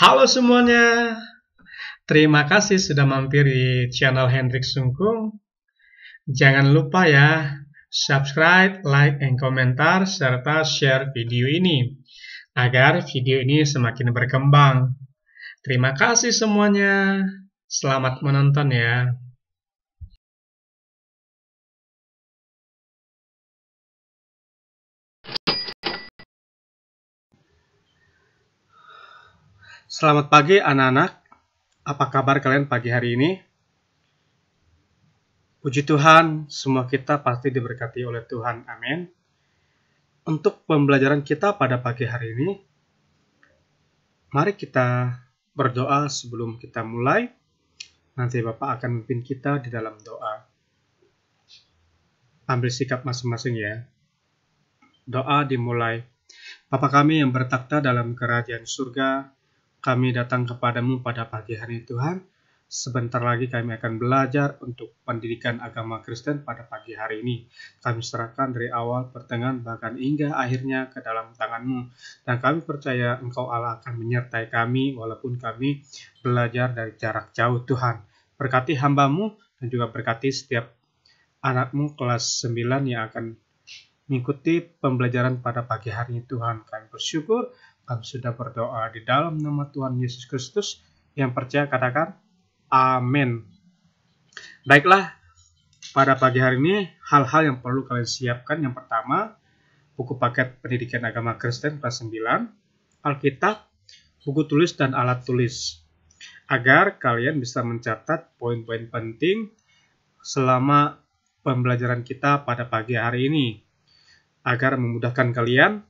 Halo semuanya, terima kasih sudah mampir di channel Hendrik Sungkung. Jangan lupa ya, subscribe, like, and komentar, serta share video ini, agar video ini semakin berkembang. Terima kasih semuanya, selamat menonton ya. Selamat pagi anak-anak. Apa kabar kalian pagi hari ini? Puji Tuhan, semua kita pasti diberkati oleh Tuhan. Amin. Untuk pembelajaran kita pada pagi hari ini, mari kita berdoa sebelum kita mulai. Nanti Bapak akan memimpin kita di dalam doa. Ambil sikap masing-masing ya. Doa dimulai. Bapa kami yang bertakhta dalam kerajaan surga, kami datang kepadamu pada pagi hari Tuhan. Sebentar lagi kami akan belajar untuk pendidikan agama Kristen pada pagi hari ini. Kami serahkan dari awal, pertengahan, bahkan hingga akhirnya ke dalam tanganmu. Dan kami percaya engkau Allah akan menyertai kami walaupun kami belajar dari jarak jauh Tuhan. Berkati hambamu dan juga berkati setiap anakmu kelas 9 yang akan mengikuti pembelajaran pada pagi hari ini Tuhan. Kami bersyukur kami sudah berdoa di dalam nama Tuhan Yesus Kristus. Yang percaya katakan amin. Baiklah, pada pagi hari ini hal-hal yang perlu kalian siapkan. Yang pertama, buku paket pendidikan agama Kristen kelas 9, Alkitab, buku tulis dan alat tulis. Agar kalian bisa mencatat poin-poin penting selama pembelajaran kita pada pagi hari ini. Agar memudahkan kalian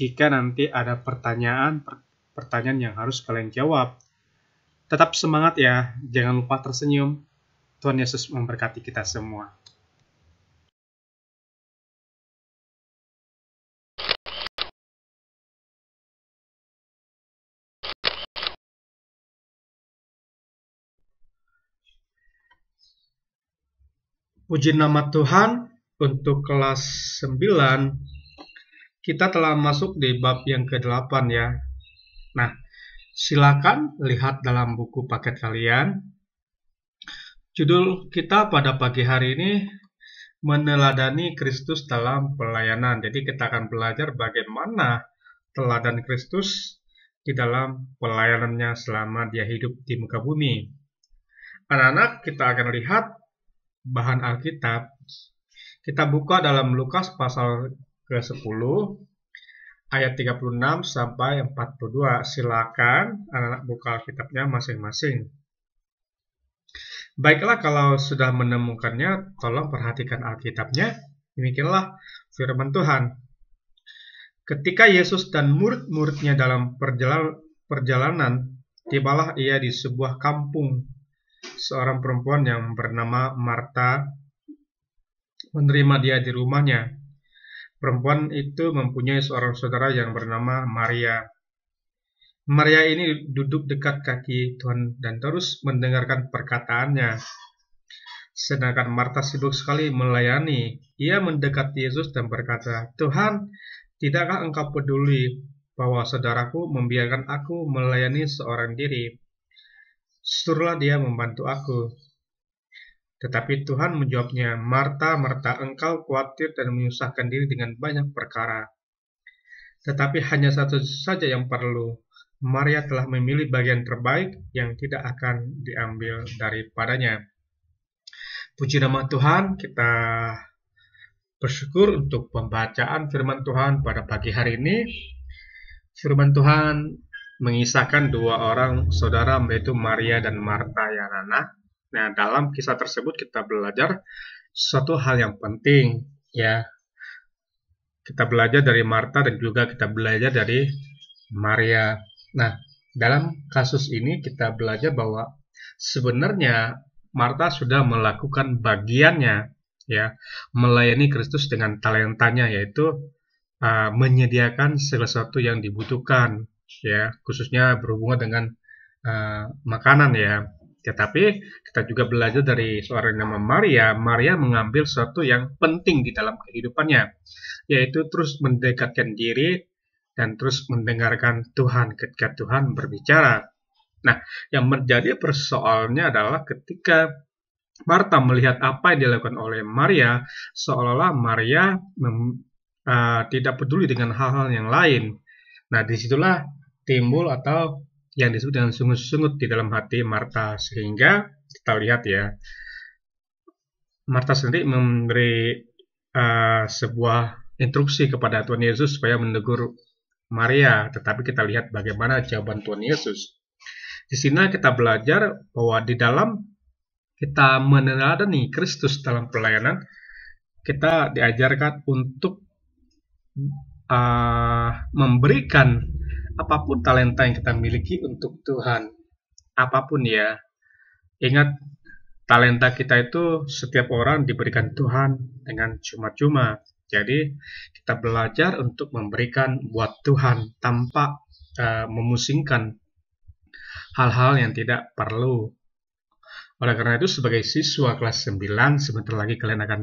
jika nanti ada pertanyaan pertanyaan yang harus kalian jawab. Tetap semangat ya, jangan lupa tersenyum. Tuhan Yesus memberkati kita semua. Puji nama Tuhan untuk kelas 9 kita telah masuk di bab yang ke-8 ya. Nah, silakan lihat dalam buku paket kalian. Judul kita pada pagi hari ini meneladani Kristus dalam pelayanan. Jadi kita akan belajar bagaimana teladan Kristus di dalam pelayanannya selama dia hidup di muka bumi. Anak-anak, kita akan lihat bahan Alkitab. Kita buka dalam Lukas pasal ke-10 ayat 36 sampai 42. Silakan anak-anak buka kitabnya masing-masing. Baiklah kalau sudah menemukannya, tolong perhatikan Alkitabnya. Demikianlah firman Tuhan. Ketika Yesus dan murid-muridnya dalam perjalanan, tibalah ia di sebuah kampung. Seorang perempuan yang bernama Marta menerima dia di rumahnya Perempuan itu mempunyai seorang saudara yang bernama Maria. Maria ini duduk dekat kaki Tuhan dan terus mendengarkan perkataannya. Sedangkan Marta sibuk sekali melayani. Ia mendekat Yesus dan berkata, Tuhan, tidakkah engkau peduli bahwa saudaraku membiarkan aku melayani seorang diri? Suruhlah dia membantu aku. Tetapi Tuhan menjawabnya, Marta, Marta, engkau khawatir dan menyusahkan diri dengan banyak perkara. Tetapi hanya satu saja yang perlu. Maria telah memilih bagian terbaik yang tidak akan diambil daripadanya. Puji nama Tuhan, kita bersyukur untuk pembacaan firman Tuhan pada pagi hari ini. Firman Tuhan mengisahkan dua orang saudara yaitu Maria dan Marta yang anak. Nah, dalam kisah tersebut kita belajar satu hal yang penting, ya. Kita belajar dari Martha dan juga kita belajar dari Maria. Nah, dalam kasus ini kita belajar bahwa sebenarnya Martha sudah melakukan bagiannya, ya, melayani Kristus dengan talentanya, yaitu uh, menyediakan segala sesuatu yang dibutuhkan, ya, khususnya berhubungan dengan uh, makanan, ya. Tetapi kita juga belajar dari seorang nama Maria, Maria mengambil sesuatu yang penting di dalam kehidupannya, yaitu terus mendekatkan diri dan terus mendengarkan Tuhan ketika Tuhan berbicara. Nah, yang menjadi persoalannya adalah ketika Marta melihat apa yang dilakukan oleh Maria, seolah-olah Maria mem, uh, tidak peduli dengan hal-hal yang lain. Nah, disitulah timbul atau yang disebut dengan sungut-sungut di dalam hati Marta sehingga kita lihat ya Marta sendiri memberi uh, sebuah instruksi kepada Tuhan Yesus supaya menegur Maria tetapi kita lihat bagaimana jawaban Tuhan Yesus di sini kita belajar bahwa di dalam kita meneladani Kristus dalam pelayanan kita diajarkan untuk uh, memberikan apapun talenta yang kita miliki untuk Tuhan. Apapun ya. Ingat, talenta kita itu setiap orang diberikan Tuhan dengan cuma-cuma. Jadi, kita belajar untuk memberikan buat Tuhan tanpa uh, memusingkan hal-hal yang tidak perlu. Oleh karena itu, sebagai siswa kelas 9, sebentar lagi kalian akan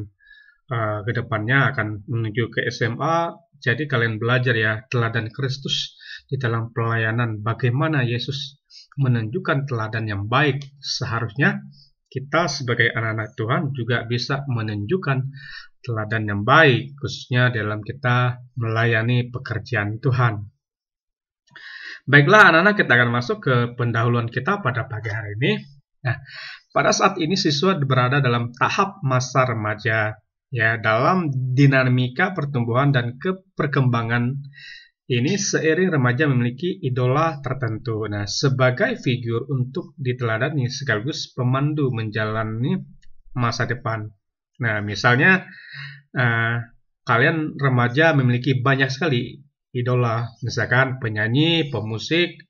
uh, ke depannya akan menuju ke SMA. Jadi kalian belajar ya, teladan Kristus di dalam pelayanan bagaimana Yesus menunjukkan teladan yang baik. Seharusnya kita sebagai anak-anak Tuhan juga bisa menunjukkan teladan yang baik, khususnya dalam kita melayani pekerjaan Tuhan. Baiklah anak-anak, kita akan masuk ke pendahuluan kita pada pagi hari ini. Nah, pada saat ini siswa berada dalam tahap masa remaja, ya dalam dinamika pertumbuhan dan keperkembangan ini seiring remaja memiliki idola tertentu. Nah, sebagai figur untuk diteladani sekaligus pemandu menjalani masa depan. Nah, misalnya eh, kalian remaja memiliki banyak sekali idola, misalkan penyanyi, pemusik,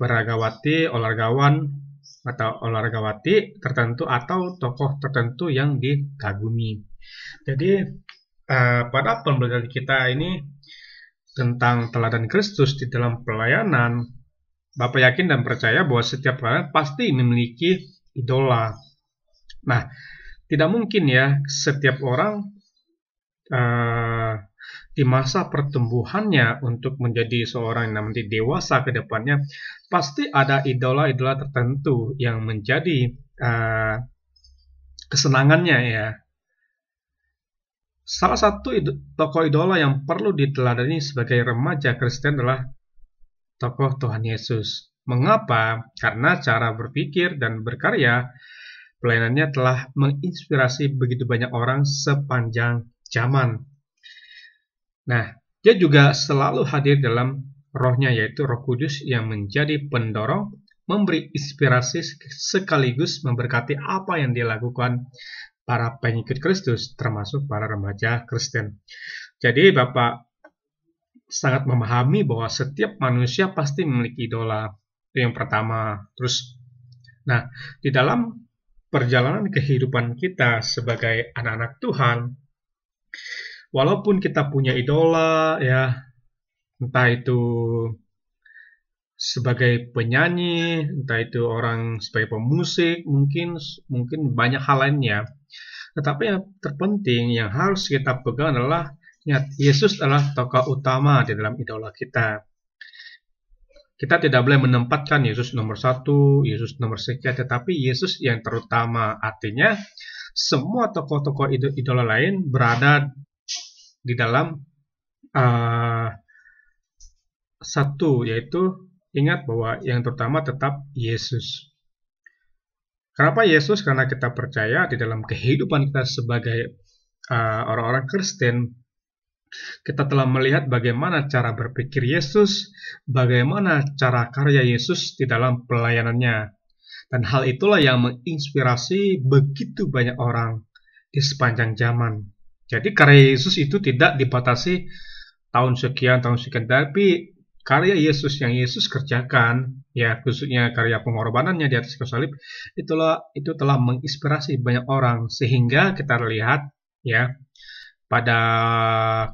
peragawati, olahragawan atau olahragawati tertentu atau tokoh tertentu yang dikagumi. Jadi eh, pada pembelajaran kita ini tentang teladan Kristus di dalam pelayanan, Bapak yakin dan percaya bahwa setiap pelayan pasti memiliki idola. Nah, tidak mungkin ya setiap orang uh, di masa pertumbuhannya untuk menjadi seorang yang nanti dewasa ke depannya, pasti ada idola-idola tertentu yang menjadi uh, kesenangannya ya Salah satu id tokoh idola yang perlu diteladani sebagai remaja Kristen adalah tokoh Tuhan Yesus. Mengapa? Karena cara berpikir dan berkarya pelayanannya telah menginspirasi begitu banyak orang sepanjang zaman. Nah, dia juga selalu hadir dalam rohnya yaitu roh kudus yang menjadi pendorong, memberi inspirasi sekaligus memberkati apa yang dia lakukan para pengikut Kristus, termasuk para remaja Kristen. Jadi Bapak sangat memahami bahwa setiap manusia pasti memiliki idola. Itu yang pertama. Terus, nah, di dalam perjalanan kehidupan kita sebagai anak-anak Tuhan, walaupun kita punya idola, ya, entah itu sebagai penyanyi, entah itu orang sebagai pemusik, mungkin mungkin banyak hal lainnya. Tetapi yang terpenting yang harus kita pegang adalah Ingat, Yesus adalah tokoh utama di dalam idola kita. Kita tidak boleh menempatkan Yesus nomor satu, Yesus nomor sekian, tetapi Yesus yang terutama. Artinya, semua tokoh-tokoh idola lain berada di dalam uh, satu, yaitu Ingat bahwa yang terutama tetap Yesus. Kenapa Yesus? Karena kita percaya di dalam kehidupan kita sebagai uh, orang-orang uh, orang -orang Kristen, kita telah melihat bagaimana cara berpikir Yesus, bagaimana cara karya Yesus di dalam pelayanannya. Dan hal itulah yang menginspirasi begitu banyak orang di sepanjang zaman. Jadi karya Yesus itu tidak dibatasi tahun sekian, tahun sekian, tapi karya Yesus yang Yesus kerjakan, ya khususnya karya pengorbanannya di atas kayu salib, itulah itu telah menginspirasi banyak orang sehingga kita lihat ya pada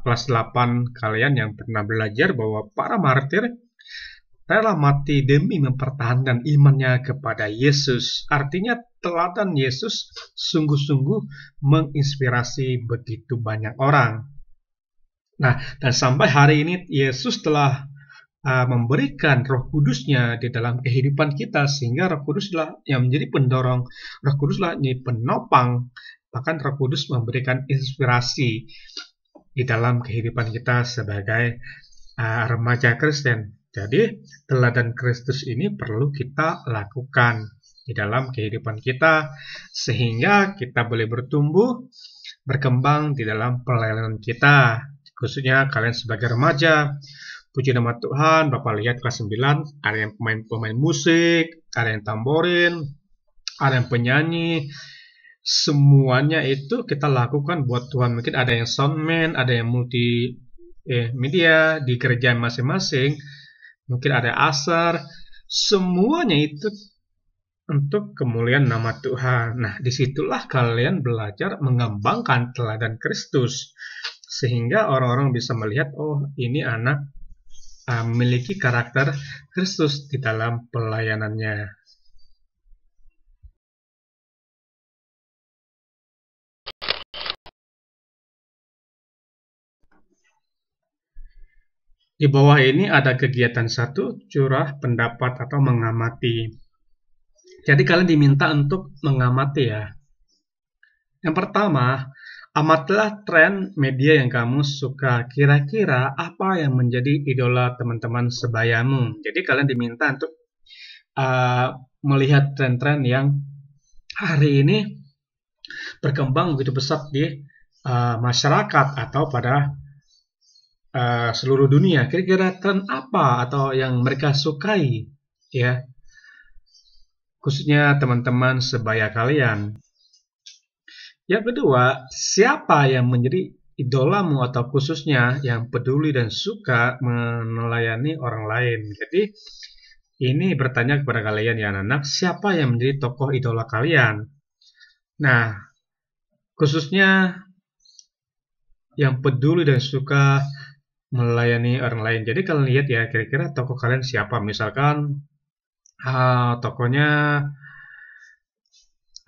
kelas 8 kalian yang pernah belajar bahwa para martir rela mati demi mempertahankan imannya kepada Yesus. Artinya teladan Yesus sungguh-sungguh menginspirasi begitu banyak orang. Nah, dan sampai hari ini Yesus telah uh, memberikan Roh Kudusnya di dalam kehidupan kita sehingga Roh Kuduslah yang menjadi pendorong, Roh Kuduslah menjadi penopang, bahkan Roh Kudus memberikan inspirasi di dalam kehidupan kita sebagai uh, remaja Kristen. Jadi, teladan Kristus ini perlu kita lakukan di dalam kehidupan kita sehingga kita boleh bertumbuh, berkembang di dalam pelayanan kita, khususnya kalian sebagai remaja, puji nama Tuhan, Bapak lihat kelas 9, ada yang pemain-pemain musik, ada yang tamborin, ada yang penyanyi, semuanya itu kita lakukan buat Tuhan. Mungkin ada yang soundman, ada yang multi eh, media di kerjaan masing-masing, mungkin ada asar, semuanya itu untuk kemuliaan nama Tuhan. Nah, disitulah kalian belajar mengembangkan teladan Kristus. Sehingga orang-orang bisa melihat, oh ini anak memiliki karakter Kristus di dalam pelayanannya. Di bawah ini ada kegiatan satu, curah pendapat atau mengamati. Jadi kalian diminta untuk mengamati ya. Yang pertama, Amatlah tren media yang kamu suka. Kira-kira apa yang menjadi idola teman-teman sebayamu? Jadi kalian diminta untuk uh, melihat tren-tren yang hari ini berkembang begitu besar di uh, masyarakat atau pada uh, seluruh dunia. Kira-kira tren apa atau yang mereka sukai, ya? Khususnya teman-teman sebaya kalian. Yang kedua, siapa yang menjadi idolamu atau khususnya yang peduli dan suka melayani orang lain. Jadi ini bertanya kepada kalian ya anak-anak, siapa yang menjadi tokoh idola kalian? Nah, khususnya yang peduli dan suka melayani orang lain. Jadi kalian lihat ya, kira-kira tokoh kalian siapa? Misalkan uh, tokohnya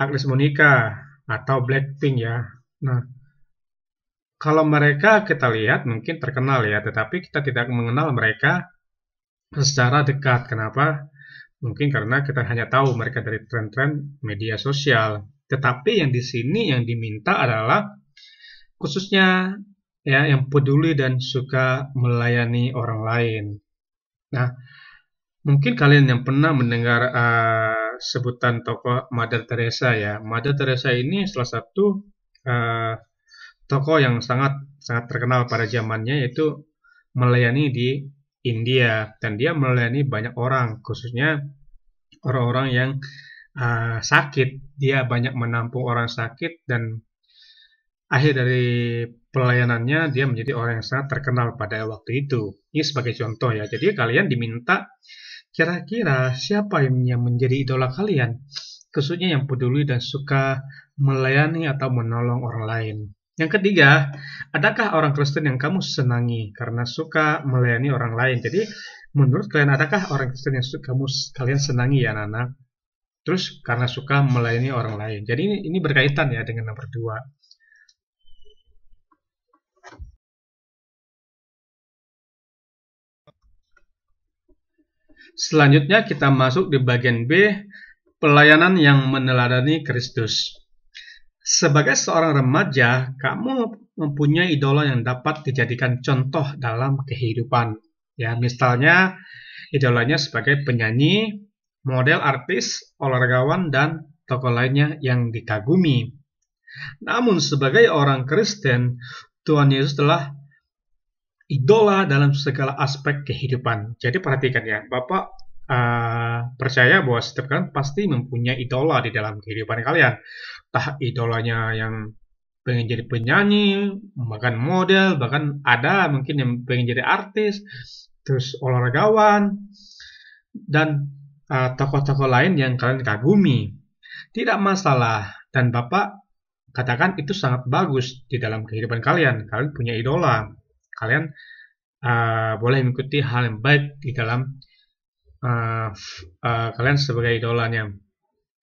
Agnes Monica atau Blackpink ya. Nah, kalau mereka kita lihat mungkin terkenal ya, tetapi kita tidak mengenal mereka secara dekat. Kenapa? Mungkin karena kita hanya tahu mereka dari tren-tren media sosial. Tetapi yang di sini yang diminta adalah khususnya ya yang peduli dan suka melayani orang lain. Nah, mungkin kalian yang pernah mendengar uh, sebutan tokoh Mother Teresa ya. Mother Teresa ini salah satu uh, tokoh yang sangat sangat terkenal pada zamannya yaitu melayani di India dan dia melayani banyak orang khususnya orang-orang yang uh, sakit. Dia banyak menampung orang sakit dan akhir dari pelayanannya dia menjadi orang yang sangat terkenal pada waktu itu. Ini sebagai contoh ya. Jadi kalian diminta Kira-kira siapa yang menjadi idola kalian? Khususnya yang peduli dan suka melayani atau menolong orang lain. Yang ketiga, adakah orang Kristen yang kamu senangi karena suka melayani orang lain? Jadi, menurut kalian adakah orang Kristen yang suka kamu kalian senangi ya, Nana? Terus karena suka melayani orang lain. Jadi ini, ini berkaitan ya dengan nomor dua. Selanjutnya kita masuk di bagian B, pelayanan yang meneladani Kristus. Sebagai seorang remaja, kamu mempunyai idola yang dapat dijadikan contoh dalam kehidupan. Ya, misalnya idolanya sebagai penyanyi, model artis, olahragawan, dan tokoh lainnya yang dikagumi. Namun sebagai orang Kristen, Tuhan Yesus telah idola dalam segala aspek kehidupan. Jadi perhatikan ya, Bapak uh, percaya bahwa setiap kalian pasti mempunyai idola di dalam kehidupan kalian. Entah idolanya yang pengen jadi penyanyi, bahkan model, bahkan ada mungkin yang pengen jadi artis, terus olahragawan, dan tokoh eh, tokoh-tokoh lain yang kalian kagumi. Tidak masalah, dan Bapak katakan itu sangat bagus di dalam kehidupan kalian. Kalian punya idola kalian uh, boleh mengikuti hal yang baik di dalam uh, uh, kalian sebagai idolanya.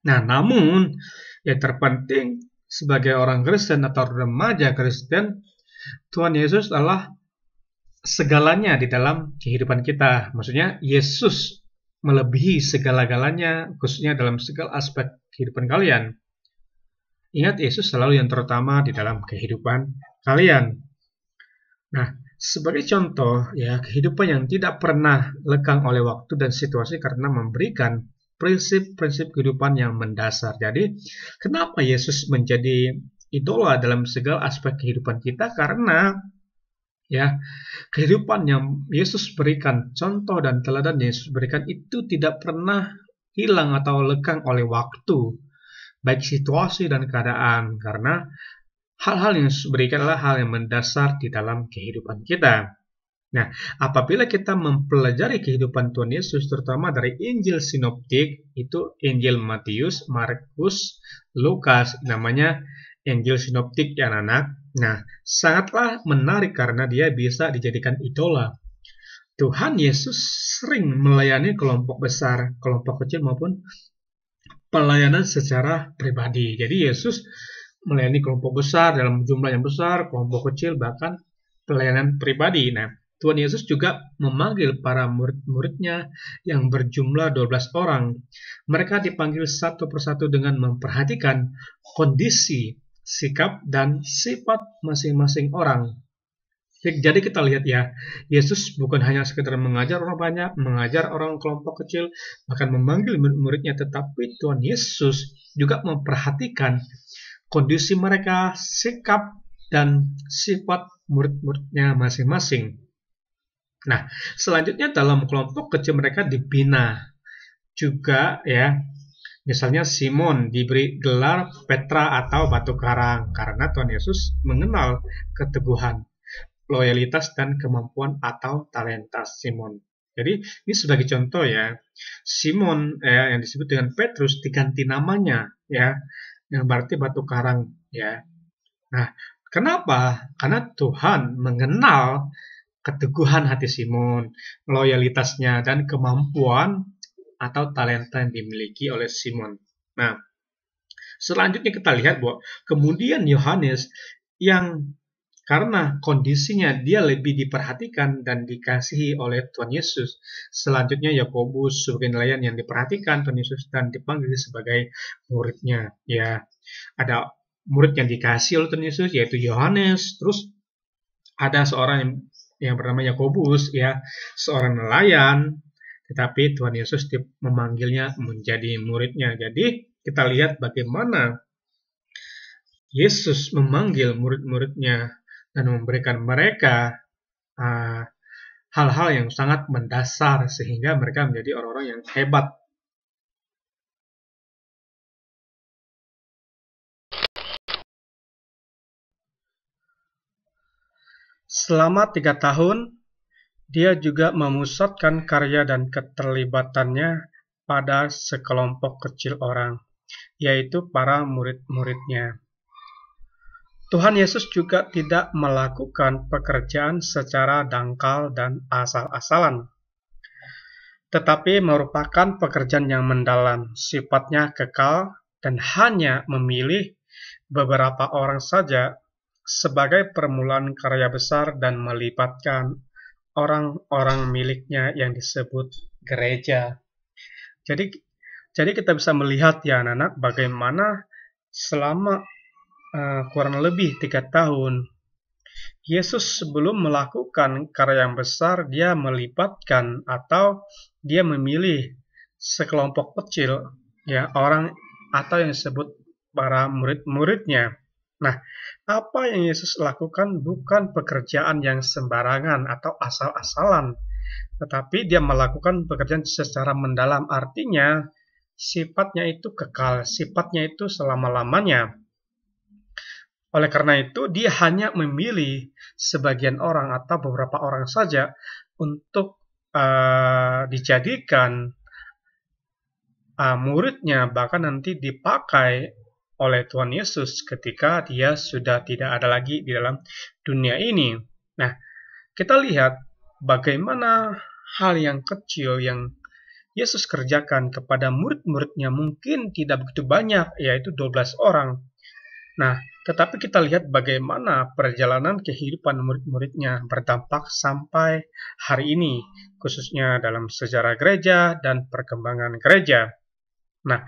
Nah, namun yang terpenting sebagai orang Kristen atau remaja Kristen, Tuhan Yesus adalah segalanya di dalam kehidupan kita. Maksudnya Yesus melebihi segala-galanya, khususnya dalam segala aspek kehidupan kalian. Ingat Yesus selalu yang terutama di dalam kehidupan kalian. Nah, sebagai contoh ya kehidupan yang tidak pernah lekang oleh waktu dan situasi karena memberikan prinsip-prinsip kehidupan yang mendasar. Jadi, kenapa Yesus menjadi idola dalam segala aspek kehidupan kita? Karena ya kehidupan yang Yesus berikan, contoh dan teladan yang Yesus berikan itu tidak pernah hilang atau lekang oleh waktu, baik situasi dan keadaan. Karena hal-hal yang diberikan adalah hal yang mendasar di dalam kehidupan kita. Nah, apabila kita mempelajari kehidupan Tuhan Yesus, terutama dari Injil Sinoptik, itu Injil Matius, Markus, Lukas, namanya Injil Sinoptik ya anak-anak. Nah, sangatlah menarik karena dia bisa dijadikan idola. Tuhan Yesus sering melayani kelompok besar, kelompok kecil maupun pelayanan secara pribadi. Jadi Yesus melayani kelompok besar dalam jumlah yang besar, kelompok kecil, bahkan pelayanan pribadi. Nah, Tuhan Yesus juga memanggil para murid-muridnya yang berjumlah 12 orang. Mereka dipanggil satu persatu dengan memperhatikan kondisi, sikap, dan sifat masing-masing orang. Jadi kita lihat ya, Yesus bukan hanya sekedar mengajar orang banyak, mengajar orang kelompok kecil, bahkan memanggil murid-muridnya, tetapi Tuhan Yesus juga memperhatikan kondisi mereka, sikap, dan sifat murid-muridnya masing-masing. Nah, selanjutnya dalam kelompok kecil mereka dibina juga ya. Misalnya Simon diberi gelar Petra atau batu karang karena Tuhan Yesus mengenal keteguhan, loyalitas dan kemampuan atau talenta Simon. Jadi ini sebagai contoh ya, Simon ya, yang disebut dengan Petrus diganti namanya ya yang berarti batu karang ya. Nah, kenapa? Karena Tuhan mengenal keteguhan hati Simon, loyalitasnya dan kemampuan atau talenta yang dimiliki oleh Simon. Nah, selanjutnya kita lihat bahwa kemudian Yohanes yang karena kondisinya dia lebih diperhatikan dan dikasihi oleh Tuhan Yesus. Selanjutnya Yakobus sebagai nelayan yang diperhatikan Tuhan Yesus dan dipanggil sebagai muridnya. Ya, ada murid yang dikasih oleh Tuhan Yesus yaitu Yohanes. Terus ada seorang yang, yang bernama Yakobus ya, seorang nelayan tetapi Tuhan Yesus memanggilnya menjadi muridnya. Jadi kita lihat bagaimana Yesus memanggil murid-muridnya dan memberikan mereka ah, hal-hal uh, yang sangat mendasar sehingga mereka menjadi orang-orang yang hebat. Selama tiga tahun, dia juga memusatkan karya dan keterlibatannya pada sekelompok kecil orang, yaitu para murid-muridnya. Tuhan Yesus juga tidak melakukan pekerjaan secara dangkal dan asal-asalan, tetapi merupakan pekerjaan yang mendalam, sifatnya kekal, dan hanya memilih beberapa orang saja sebagai permulaan karya besar dan melibatkan orang-orang miliknya yang disebut gereja. Jadi, jadi kita bisa melihat ya anak-anak bagaimana selama Eh, kurang lebih tiga tahun. Yesus sebelum melakukan karya yang besar, dia melipatkan atau dia memilih sekelompok kecil, ya orang atau yang disebut para murid-muridnya. Nah, apa yang Yesus lakukan bukan pekerjaan yang sembarangan atau asal-asalan, tetapi dia melakukan pekerjaan secara mendalam. Artinya, sifatnya itu kekal, sifatnya itu selama-lamanya. Oleh karena itu, dia hanya memilih sebagian orang atau beberapa orang saja untuk uh, dijadikan uh, muridnya, bahkan nanti dipakai oleh Tuhan Yesus ketika dia sudah tidak ada lagi di dalam dunia ini. Nah, kita lihat bagaimana hal yang kecil yang Yesus kerjakan kepada murid-muridnya mungkin tidak begitu banyak, yaitu 12 orang Nah, tetapi kita lihat bagaimana perjalanan kehidupan murid-muridnya berdampak sampai hari ini, khususnya dalam sejarah gereja dan perkembangan gereja. Nah,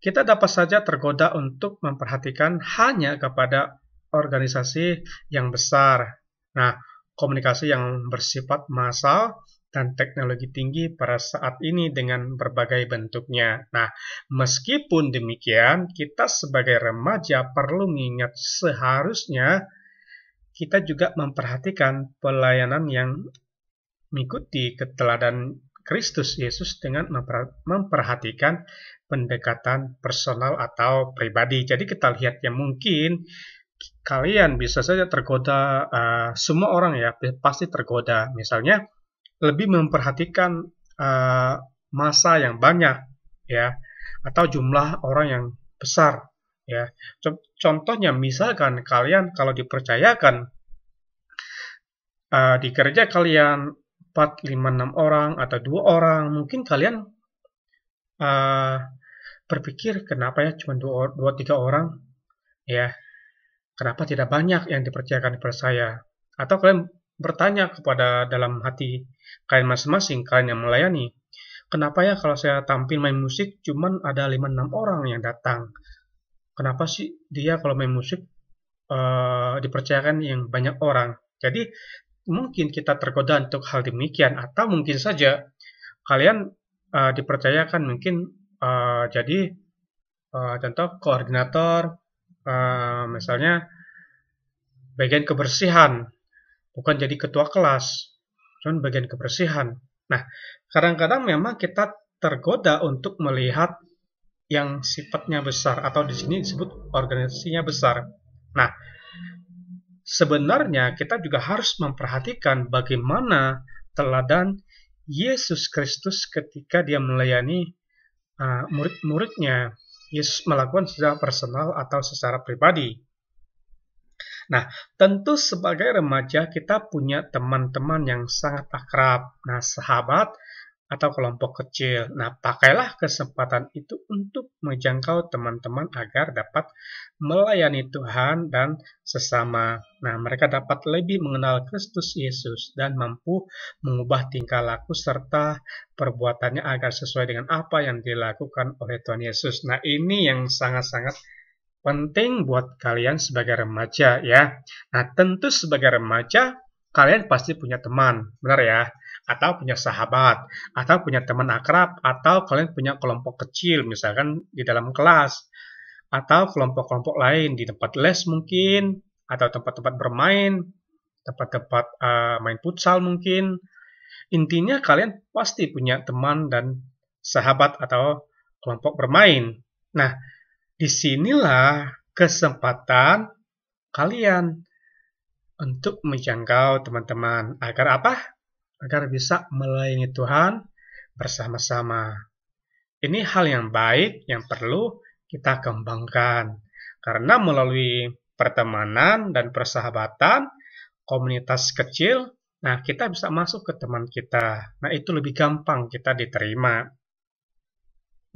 kita dapat saja tergoda untuk memperhatikan hanya kepada organisasi yang besar. Nah, komunikasi yang bersifat massal dan teknologi tinggi pada saat ini dengan berbagai bentuknya. Nah, meskipun demikian, kita sebagai remaja perlu mengingat seharusnya kita juga memperhatikan pelayanan yang mengikuti keteladan Kristus Yesus dengan memperhatikan pendekatan personal atau pribadi. Jadi kita lihat ya mungkin kalian bisa saja tergoda uh, semua orang ya pasti tergoda. Misalnya lebih memperhatikan uh, masa yang banyak ya atau jumlah orang yang besar ya contohnya misalkan kalian kalau dipercayakan uh, di kerja kalian 4, 5, 6 orang atau dua orang mungkin kalian uh, berpikir kenapa ya cuma 2 dua tiga orang ya kenapa tidak banyak yang dipercayakan kepada saya atau kalian bertanya kepada dalam hati kalian masing-masing, kalian yang melayani, kenapa ya kalau saya tampil main musik cuman ada 5-6 orang yang datang? Kenapa sih dia kalau main musik uh, dipercayakan yang banyak orang? Jadi mungkin kita tergoda untuk hal demikian atau mungkin saja kalian uh, dipercayakan mungkin uh, jadi uh, contoh koordinator uh, misalnya bagian kebersihan bukan jadi ketua kelas, cuman bagian kebersihan. Nah, kadang-kadang memang kita tergoda untuk melihat yang sifatnya besar atau di sini disebut organisasinya besar. Nah, sebenarnya kita juga harus memperhatikan bagaimana teladan Yesus Kristus ketika dia melayani uh, murid-muridnya. Yesus melakukan secara personal atau secara pribadi. Nah, tentu sebagai remaja kita punya teman-teman yang sangat akrab. Nah, sahabat atau kelompok kecil. Nah, pakailah kesempatan itu untuk menjangkau teman-teman agar dapat melayani Tuhan dan sesama. Nah, mereka dapat lebih mengenal Kristus Yesus dan mampu mengubah tingkah laku serta perbuatannya agar sesuai dengan apa yang dilakukan oleh Tuhan Yesus. Nah, ini yang sangat-sangat penting buat kalian sebagai remaja ya. Nah, tentu sebagai remaja kalian pasti punya teman, benar ya? Atau punya sahabat, atau punya teman akrab, atau kalian punya kelompok kecil misalkan di dalam kelas atau kelompok-kelompok lain di tempat les mungkin atau tempat-tempat bermain, tempat-tempat uh, main futsal mungkin. Intinya kalian pasti punya teman dan sahabat atau kelompok bermain. Nah, disinilah kesempatan kalian untuk menjangkau teman-teman. Agar apa? Agar bisa melayani Tuhan bersama-sama. Ini hal yang baik yang perlu kita kembangkan. Karena melalui pertemanan dan persahabatan, komunitas kecil, nah kita bisa masuk ke teman kita. Nah itu lebih gampang kita diterima.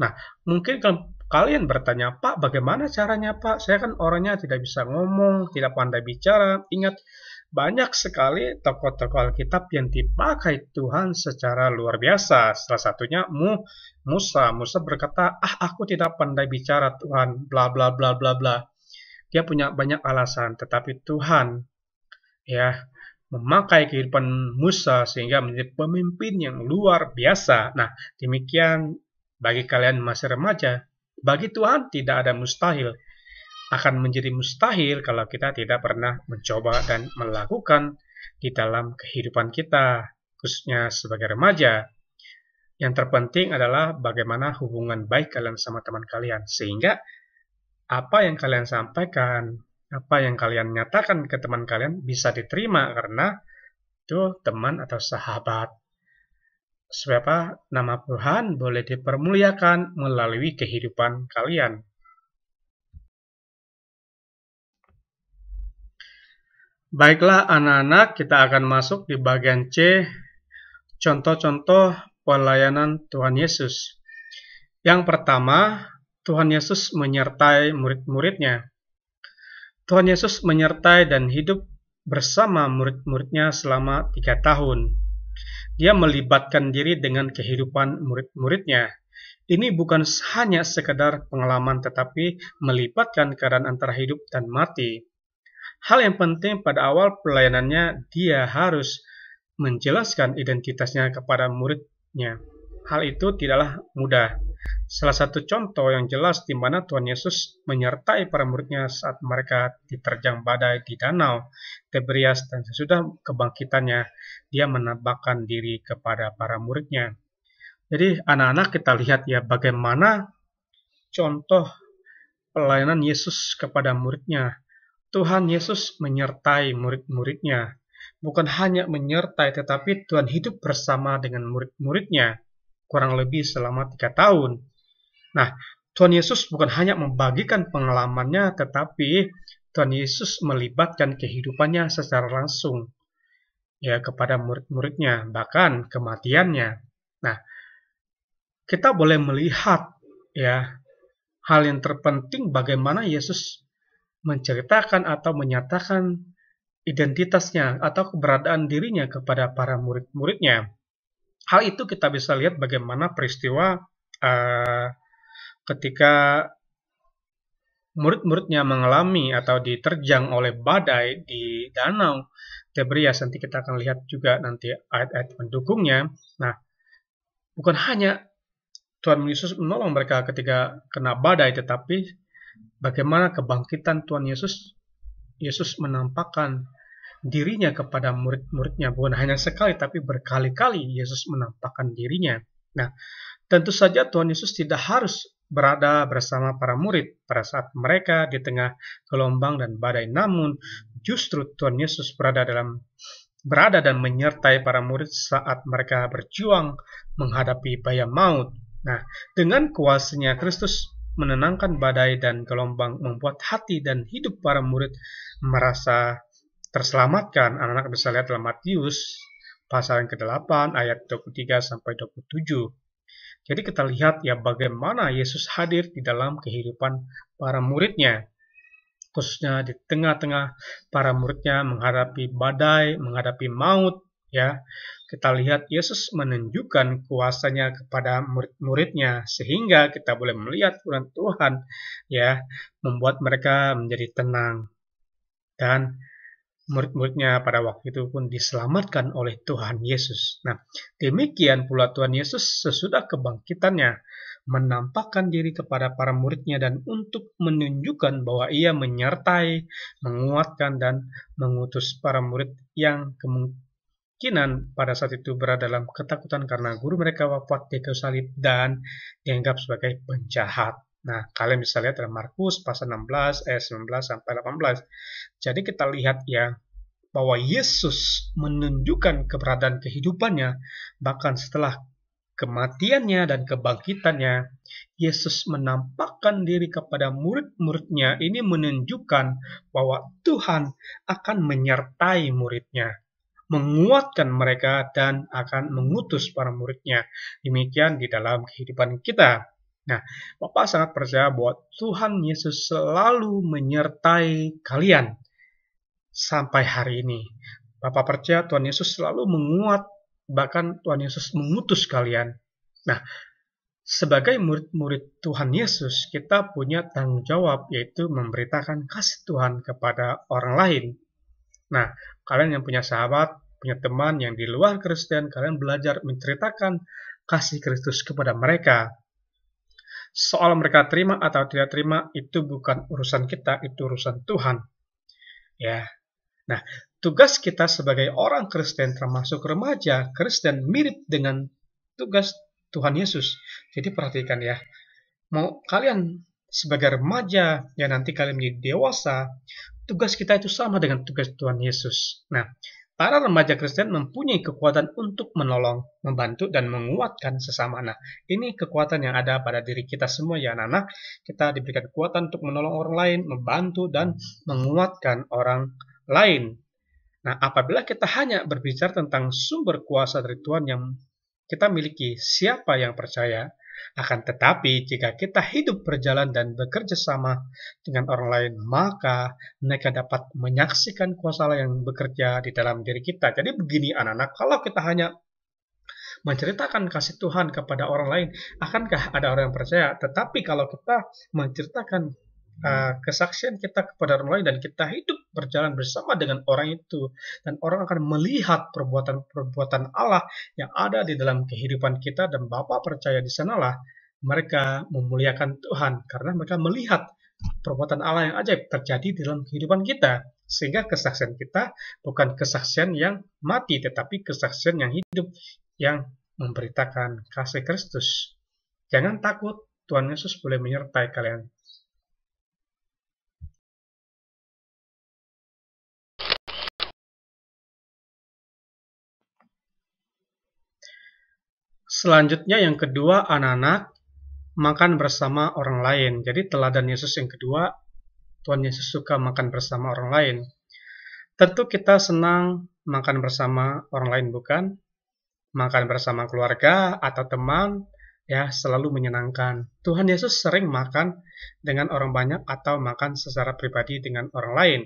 Nah mungkin Kalian bertanya, Pak, bagaimana caranya, Pak? Saya kan orangnya tidak bisa ngomong, tidak pandai bicara. Ingat, banyak sekali tokoh-tokoh Alkitab yang dipakai Tuhan secara luar biasa. Salah satunya Mu, Musa. Musa berkata, ah aku tidak pandai bicara Tuhan, bla bla bla bla bla. Dia punya banyak alasan, tetapi Tuhan ya memakai kehidupan Musa sehingga menjadi pemimpin yang luar biasa. Nah, demikian bagi kalian masih remaja, bagi Tuhan tidak ada mustahil. Akan menjadi mustahil kalau kita tidak pernah mencoba dan melakukan di dalam kehidupan kita, khususnya sebagai remaja. Yang terpenting adalah bagaimana hubungan baik kalian sama teman kalian, sehingga apa yang kalian sampaikan, apa yang kalian nyatakan ke teman kalian bisa diterima karena itu teman atau sahabat Sebab nama Tuhan boleh dipermuliakan melalui kehidupan kalian. Baiklah anak-anak, kita akan masuk di bagian C, contoh-contoh pelayanan Tuhan Yesus. Yang pertama, Tuhan Yesus menyertai murid-muridnya. Tuhan Yesus menyertai dan hidup bersama murid-muridnya selama tiga tahun. Dia melibatkan diri dengan kehidupan murid-muridnya. Ini bukan hanya sekedar pengalaman tetapi melibatkan keadaan antara hidup dan mati. Hal yang penting pada awal pelayanannya, dia harus menjelaskan identitasnya kepada muridnya hal itu tidaklah mudah. Salah satu contoh yang jelas di mana Tuhan Yesus menyertai para muridnya saat mereka diterjang badai di danau Tiberias dan sesudah kebangkitannya, dia menambahkan diri kepada para muridnya. Jadi anak-anak kita lihat ya bagaimana contoh pelayanan Yesus kepada muridnya. Tuhan Yesus menyertai murid-muridnya. Bukan hanya menyertai, tetapi Tuhan hidup bersama dengan murid-muridnya kurang lebih selama tiga tahun. Nah, Tuhan Yesus bukan hanya membagikan pengalamannya, tetapi Tuhan Yesus melibatkan kehidupannya secara langsung ya kepada murid-muridnya, bahkan kematiannya. Nah, kita boleh melihat ya hal yang terpenting bagaimana Yesus menceritakan atau menyatakan identitasnya atau keberadaan dirinya kepada para murid-muridnya. Hal itu kita bisa lihat bagaimana peristiwa uh, ketika murid-muridnya mengalami atau diterjang oleh badai di danau Tiberias nanti kita akan lihat juga nanti ayat-ayat pendukungnya. Nah, bukan hanya Tuhan Yesus menolong mereka ketika kena badai, tetapi bagaimana kebangkitan Tuhan Yesus Yesus menampakkan dirinya kepada murid-muridnya. Bukan hanya sekali, tapi berkali-kali Yesus menampakkan dirinya. Nah, tentu saja Tuhan Yesus tidak harus berada bersama para murid pada saat mereka di tengah gelombang dan badai. Namun, justru Tuhan Yesus berada dalam berada dan menyertai para murid saat mereka berjuang menghadapi bahaya maut. Nah, dengan kuasanya Kristus menenangkan badai dan gelombang membuat hati dan hidup para murid merasa terselamatkan. Anak-anak bisa lihat dalam Matius pasal yang ke-8 ayat 23 sampai 27. Jadi kita lihat ya bagaimana Yesus hadir di dalam kehidupan para muridnya. Khususnya di tengah-tengah para muridnya menghadapi badai, menghadapi maut. ya Kita lihat Yesus menunjukkan kuasanya kepada murid-muridnya. Sehingga kita boleh melihat Tuhan Tuhan ya membuat mereka menjadi tenang. Dan murid-muridnya pada waktu itu pun diselamatkan oleh Tuhan Yesus. Nah, demikian pula Tuhan Yesus sesudah kebangkitannya menampakkan diri kepada para muridnya dan untuk menunjukkan bahwa ia menyertai, menguatkan, dan mengutus para murid yang kemungkinan pada saat itu berada dalam ketakutan karena guru mereka wafat di salib dan dianggap sebagai penjahat. Nah, kalian bisa lihat dalam Markus pasal 16 ayat 19 sampai 18. Jadi kita lihat ya bahwa Yesus menunjukkan keberadaan kehidupannya bahkan setelah kematiannya dan kebangkitannya, Yesus menampakkan diri kepada murid-muridnya. Ini menunjukkan bahwa Tuhan akan menyertai muridnya, menguatkan mereka, dan akan mengutus para muridnya. Demikian di dalam kehidupan kita. Nah, Bapak sangat percaya bahwa Tuhan Yesus selalu menyertai kalian sampai hari ini. Bapak percaya Tuhan Yesus selalu menguat, bahkan Tuhan Yesus mengutus kalian. Nah, sebagai murid-murid Tuhan Yesus, kita punya tanggung jawab yaitu memberitakan kasih Tuhan kepada orang lain. Nah, kalian yang punya sahabat, punya teman yang di luar Kristen, kalian belajar menceritakan kasih Kristus kepada mereka soal mereka terima atau tidak terima itu bukan urusan kita, itu urusan Tuhan. Ya. Nah, tugas kita sebagai orang Kristen termasuk remaja Kristen mirip dengan tugas Tuhan Yesus. Jadi perhatikan ya. Mau kalian sebagai remaja ya nanti kalian menjadi dewasa, tugas kita itu sama dengan tugas Tuhan Yesus. Nah, para remaja Kristen mempunyai kekuatan untuk menolong, membantu, dan menguatkan sesama. Nah, ini kekuatan yang ada pada diri kita semua ya anak-anak. Kita diberikan kekuatan untuk menolong orang lain, membantu, dan menguatkan orang lain. Nah, apabila kita hanya berbicara tentang sumber kuasa dari Tuhan yang kita miliki, siapa yang percaya, akan tetapi, jika kita hidup berjalan dan bekerja sama dengan orang lain, maka mereka dapat menyaksikan kuasa Allah yang bekerja di dalam diri kita. Jadi begini anak-anak, kalau kita hanya menceritakan kasih Tuhan kepada orang lain, akankah ada orang yang percaya? Tetapi kalau kita menceritakan Ah, hmm. kesaksian kita kepada orang lain dan kita hidup berjalan bersama dengan orang itu dan orang akan melihat perbuatan-perbuatan Allah yang ada di dalam kehidupan kita dan bapa percaya di sanalah mereka memuliakan Tuhan karena mereka melihat perbuatan Allah yang ajaib terjadi di dalam kehidupan kita sehingga kesaksian kita bukan kesaksian yang mati tetapi kesaksian yang hidup yang memberitakan kasih Kristus. Jangan takut, Tuhan Yesus boleh menyertai kalian Selanjutnya yang kedua anak-anak makan bersama orang lain. Jadi teladan Yesus yang kedua Tuhan Yesus suka makan bersama orang lain. Tentu kita senang makan bersama orang lain bukan? Makan bersama keluarga atau teman ya selalu menyenangkan. Tuhan Yesus sering makan dengan orang banyak atau makan secara pribadi dengan orang lain,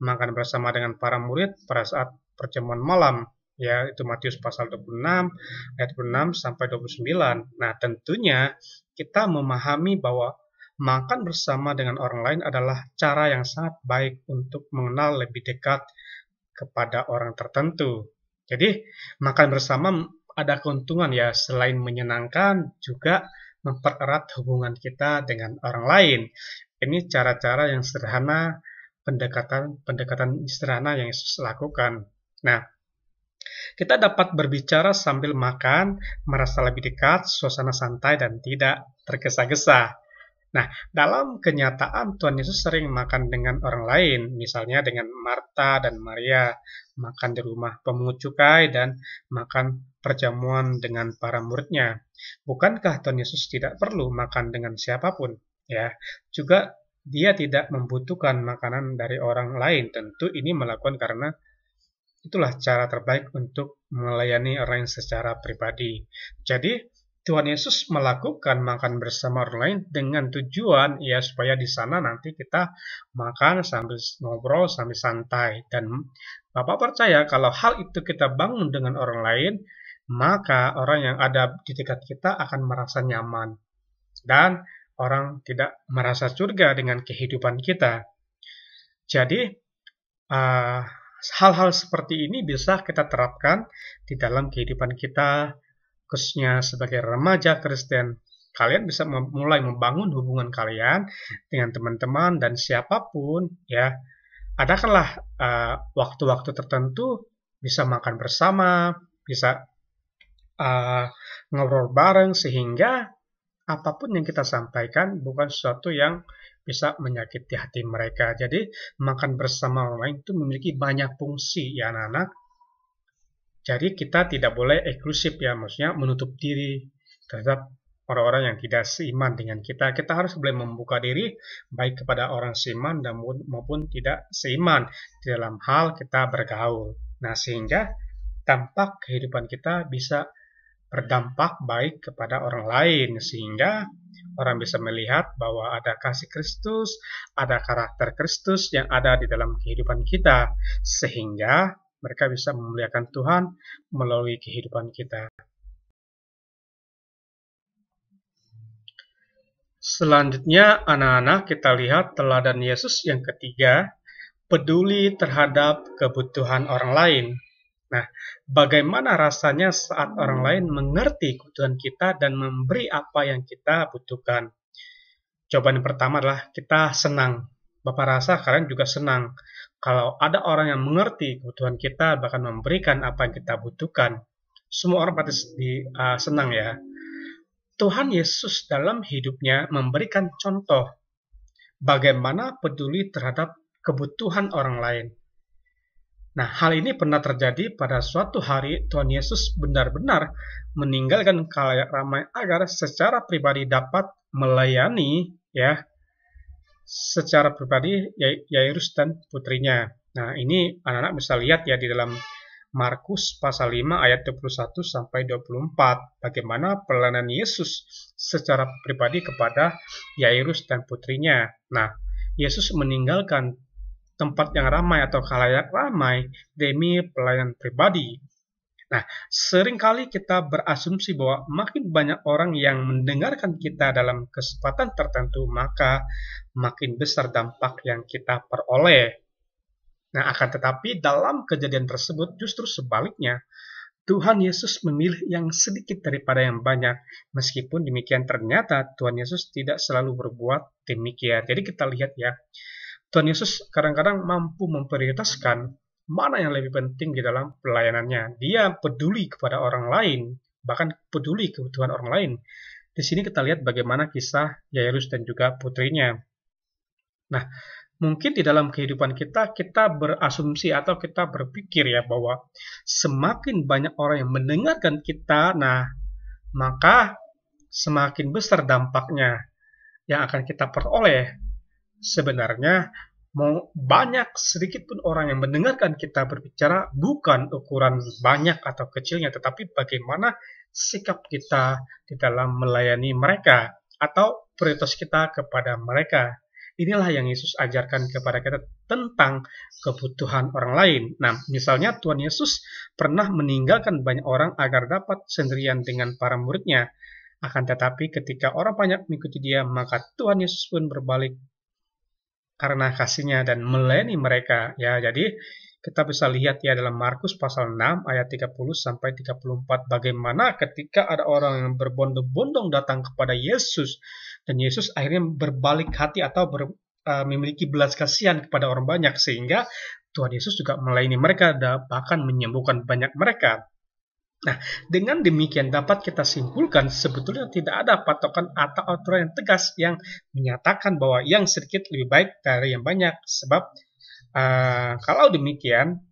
makan bersama dengan para murid pada saat perjamuan malam ya itu Matius pasal 26 ayat 26 sampai 29. Nah, tentunya kita memahami bahwa makan bersama dengan orang lain adalah cara yang sangat baik untuk mengenal lebih dekat kepada orang tertentu. Jadi, makan bersama ada keuntungan ya selain menyenangkan juga mempererat hubungan kita dengan orang lain. Ini cara-cara yang sederhana pendekatan-pendekatan sederhana yang Yesus lakukan. Nah, kita dapat berbicara sambil makan, merasa lebih dekat, suasana santai, dan tidak tergesa-gesa. Nah, dalam kenyataan Tuhan Yesus sering makan dengan orang lain, misalnya dengan Marta dan Maria, makan di rumah pemungut cukai dan makan perjamuan dengan para muridnya. Bukankah Tuhan Yesus tidak perlu makan dengan siapapun? Ya, juga dia tidak membutuhkan makanan dari orang lain. Tentu ini melakukan karena Itulah cara terbaik untuk melayani orang secara pribadi. Jadi, Tuhan Yesus melakukan makan bersama orang lain dengan tujuan ya supaya di sana nanti kita makan sambil ngobrol sambil santai dan Bapak percaya kalau hal itu kita bangun dengan orang lain maka orang yang ada di dekat kita akan merasa nyaman dan orang tidak merasa surga dengan kehidupan kita. Jadi uh, hal-hal seperti ini bisa kita terapkan di dalam kehidupan kita, khususnya sebagai remaja Kristen. Kalian bisa mulai membangun hubungan kalian dengan teman-teman dan siapapun, ya. Adakanlah eh, waktu-waktu uh, tertentu bisa makan bersama, bisa uh, ngobrol bareng sehingga apapun yang kita sampaikan bukan sesuatu yang bisa menyakiti hati mereka. Jadi makan bersama orang lain itu memiliki banyak fungsi ya anak-anak. Jadi kita tidak boleh eksklusif ya, maksudnya menutup diri terhadap orang-orang yang tidak seiman dengan kita. Kita harus boleh membuka diri baik kepada orang seiman dan maupun tidak seiman di dalam hal kita bergaul. Nah sehingga tampak kehidupan kita bisa berdampak baik kepada orang lain sehingga orang bisa melihat bahwa ada kasih Kristus, ada karakter Kristus yang ada di dalam kehidupan kita sehingga mereka bisa memuliakan Tuhan melalui kehidupan kita. Selanjutnya anak-anak kita lihat teladan Yesus yang ketiga, peduli terhadap kebutuhan orang lain. Nah, bagaimana rasanya saat orang lain mengerti kebutuhan kita dan memberi apa yang kita butuhkan? Jawaban yang pertama adalah kita senang. Bapak rasa kalian juga senang kalau ada orang yang mengerti kebutuhan kita bahkan memberikan apa yang kita butuhkan. Semua orang pasti uh, senang ya. Tuhan Yesus dalam hidupnya memberikan contoh bagaimana peduli terhadap kebutuhan orang lain. Nah, hal ini pernah terjadi pada suatu hari Tuhan Yesus benar-benar meninggalkan kalayak ramai agar secara pribadi dapat melayani ya secara pribadi ya, Yairus dan putrinya. Nah, ini anak-anak bisa lihat ya di dalam Markus pasal 5 ayat 21 sampai 24 bagaimana pelayanan Yesus secara pribadi kepada Yairus dan putrinya. Nah, Yesus meninggalkan tempat yang ramai atau khalayak ramai demi pelayanan pribadi. Nah, seringkali kita berasumsi bahwa makin banyak orang yang mendengarkan kita dalam kesempatan tertentu, maka makin besar dampak yang kita peroleh. Nah, akan tetapi dalam kejadian tersebut justru sebaliknya, Tuhan Yesus memilih yang sedikit daripada yang banyak. Meskipun demikian ternyata Tuhan Yesus tidak selalu berbuat demikian. Jadi kita lihat ya, Tuhan Yesus kadang-kadang mampu memprioritaskan mana yang lebih penting di dalam pelayanannya. Dia peduli kepada orang lain, bahkan peduli kebutuhan orang lain. Di sini kita lihat bagaimana kisah Yairus dan juga putrinya. Nah, mungkin di dalam kehidupan kita, kita berasumsi atau kita berpikir ya bahwa semakin banyak orang yang mendengarkan kita, nah maka semakin besar dampaknya yang akan kita peroleh Sebenarnya mau banyak sedikit pun orang yang mendengarkan kita berbicara bukan ukuran banyak atau kecilnya tetapi bagaimana sikap kita di dalam melayani mereka atau prioritas kita kepada mereka. Inilah yang Yesus ajarkan kepada kita tentang kebutuhan orang lain. Nah, misalnya Tuhan Yesus pernah meninggalkan banyak orang agar dapat sendirian dengan para muridnya. Akan tetapi ketika orang banyak mengikuti dia, maka Tuhan Yesus pun berbalik karena kasihnya dan melayani mereka ya jadi kita bisa lihat ya dalam Markus pasal 6 ayat 30 sampai 34 bagaimana ketika ada orang yang berbondong-bondong datang kepada Yesus dan Yesus akhirnya berbalik hati atau ber, uh, memiliki belas kasihan kepada orang banyak sehingga Tuhan Yesus juga melayani mereka dan bahkan menyembuhkan banyak mereka. Nah, dengan demikian dapat kita simpulkan sebetulnya tidak ada patokan atau aturan yang tegas yang menyatakan bahwa yang sedikit lebih baik dari yang banyak. Sebab uh, kalau demikian,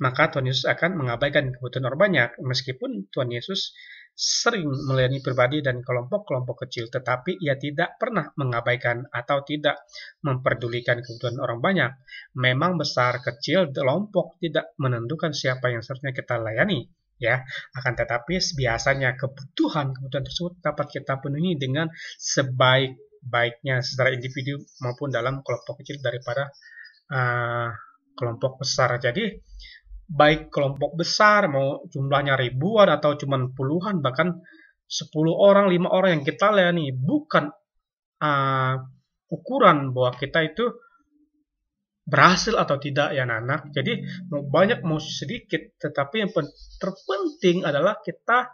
maka Tuhan Yesus akan mengabaikan kebutuhan orang banyak. Meskipun Tuhan Yesus sering melayani pribadi dan kelompok-kelompok kecil, tetapi ia tidak pernah mengabaikan atau tidak memperdulikan kebutuhan orang banyak. Memang besar kecil kelompok tidak menentukan siapa yang seharusnya kita layani ya. Akan tetapi biasanya kebutuhan-kebutuhan tersebut dapat kita penuhi dengan sebaik-baiknya secara individu maupun dalam kelompok kecil daripada uh, kelompok besar. Jadi baik kelompok besar mau jumlahnya ribuan atau cuma puluhan bahkan 10 orang, lima orang yang kita layani bukan uh, ukuran bahwa kita itu berhasil atau tidak ya anak-anak. Jadi mau banyak mau sedikit, tetapi yang terpenting adalah kita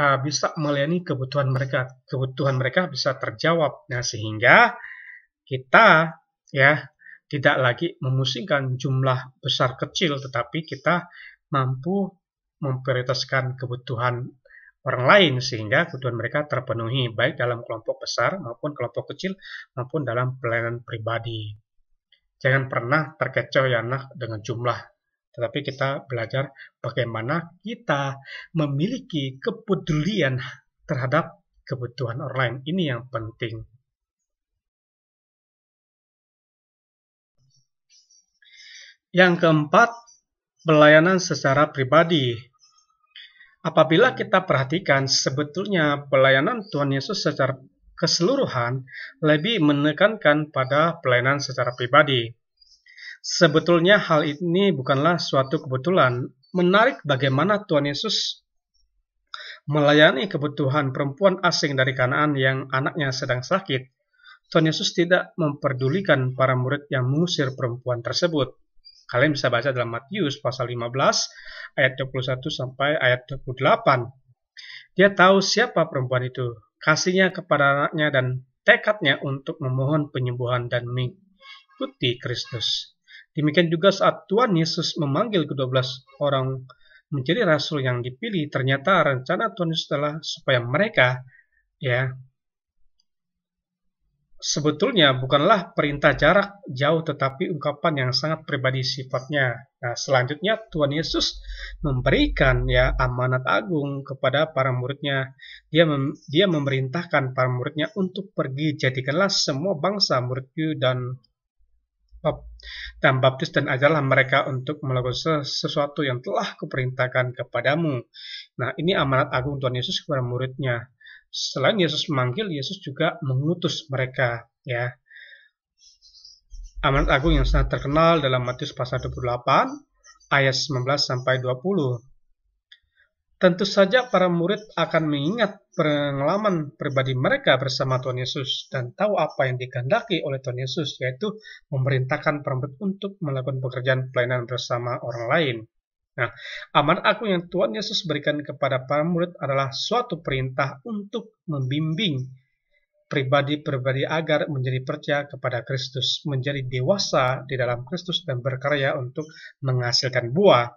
uh, bisa melayani kebutuhan mereka, kebutuhan mereka bisa terjawab. Nah sehingga kita ya tidak lagi memusingkan jumlah besar kecil, tetapi kita mampu memprioritaskan kebutuhan orang lain sehingga kebutuhan mereka terpenuhi baik dalam kelompok besar maupun kelompok kecil maupun dalam pelayanan pribadi. Jangan pernah terkecoh ya anak dengan jumlah, tetapi kita belajar bagaimana kita memiliki kepedulian terhadap kebutuhan orang lain. Ini yang penting. Yang keempat, pelayanan secara pribadi. Apabila kita perhatikan, sebetulnya pelayanan Tuhan Yesus secara keseluruhan lebih menekankan pada pelayanan secara pribadi. Sebetulnya hal ini bukanlah suatu kebetulan. Menarik bagaimana Tuhan Yesus melayani kebutuhan perempuan asing dari Kanaan yang anaknya sedang sakit. Tuhan Yesus tidak memperdulikan para murid yang mengusir perempuan tersebut. Kalian bisa baca dalam Matius pasal 15 ayat 21 sampai ayat 28. Dia tahu siapa perempuan itu, kasihnya kepada anaknya dan tekadnya untuk memohon penyembuhan dan mengikuti Kristus. Demikian juga saat Tuhan Yesus memanggil ke-12 orang menjadi rasul yang dipilih, ternyata rencana Tuhan Yesus adalah supaya mereka ya sebetulnya bukanlah perintah jarak jauh tetapi ungkapan yang sangat pribadi sifatnya. Nah, selanjutnya Tuhan Yesus memberikan ya amanat agung kepada para muridnya. Dia mem dia memerintahkan para muridnya untuk pergi jadikanlah semua bangsa muridku dan dan baptis dan ajarlah mereka untuk melakukan sesuatu yang telah kuperintahkan kepadamu. Nah, ini amanat agung Tuhan Yesus kepada muridnya selain Yesus memanggil, Yesus juga mengutus mereka, ya. Amanat Agung yang sangat terkenal dalam Matius pasal 28 ayat 19 sampai 20. Tentu saja para murid akan mengingat pengalaman pribadi mereka bersama Tuhan Yesus dan tahu apa yang dikehendaki oleh Tuhan Yesus, yaitu memerintahkan para murid untuk melakukan pekerjaan pelayanan bersama orang lain. Nah, amanat aku yang Tuhan Yesus berikan kepada para murid adalah suatu perintah untuk membimbing pribadi-pribadi agar menjadi percaya kepada Kristus, menjadi dewasa di dalam Kristus dan berkarya untuk menghasilkan buah.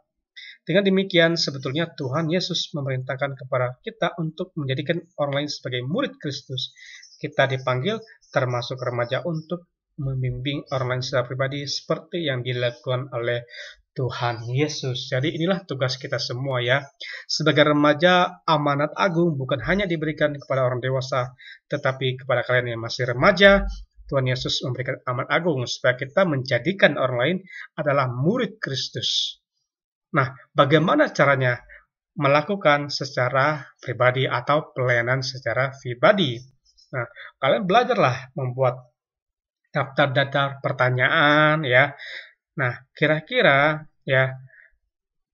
Dengan demikian, sebetulnya Tuhan Yesus memerintahkan kepada kita untuk menjadikan orang lain sebagai murid Kristus. Kita dipanggil termasuk remaja untuk membimbing orang lain secara pribadi seperti yang dilakukan oleh Tuhan Yesus. Jadi inilah tugas kita semua ya. Sebagai remaja, amanat agung bukan hanya diberikan kepada orang dewasa, tetapi kepada kalian yang masih remaja, Tuhan Yesus memberikan amanat agung supaya kita menjadikan orang lain adalah murid Kristus. Nah, bagaimana caranya melakukan secara pribadi atau pelayanan secara pribadi? Nah, kalian belajarlah membuat daftar-daftar pertanyaan ya Nah, kira-kira ya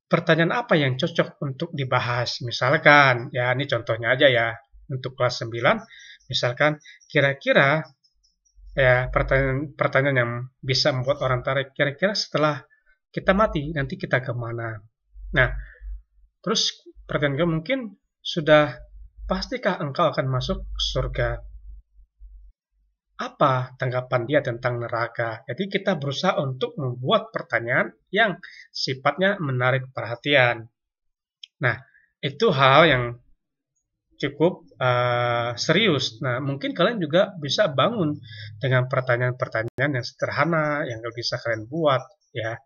pertanyaan apa yang cocok untuk dibahas? Misalkan, ya ini contohnya aja ya, untuk kelas 9, misalkan kira-kira ya pertanyaan pertanyaan yang bisa membuat orang tarik kira-kira setelah kita mati nanti kita kemana? Nah, terus pertanyaan gue mungkin sudah pastikah engkau akan masuk surga? apa tanggapan dia tentang neraka. Jadi kita berusaha untuk membuat pertanyaan yang sifatnya menarik perhatian. Nah, itu hal yang cukup uh, serius. Nah, mungkin kalian juga bisa bangun dengan pertanyaan-pertanyaan yang sederhana yang bisa kalian buat ya.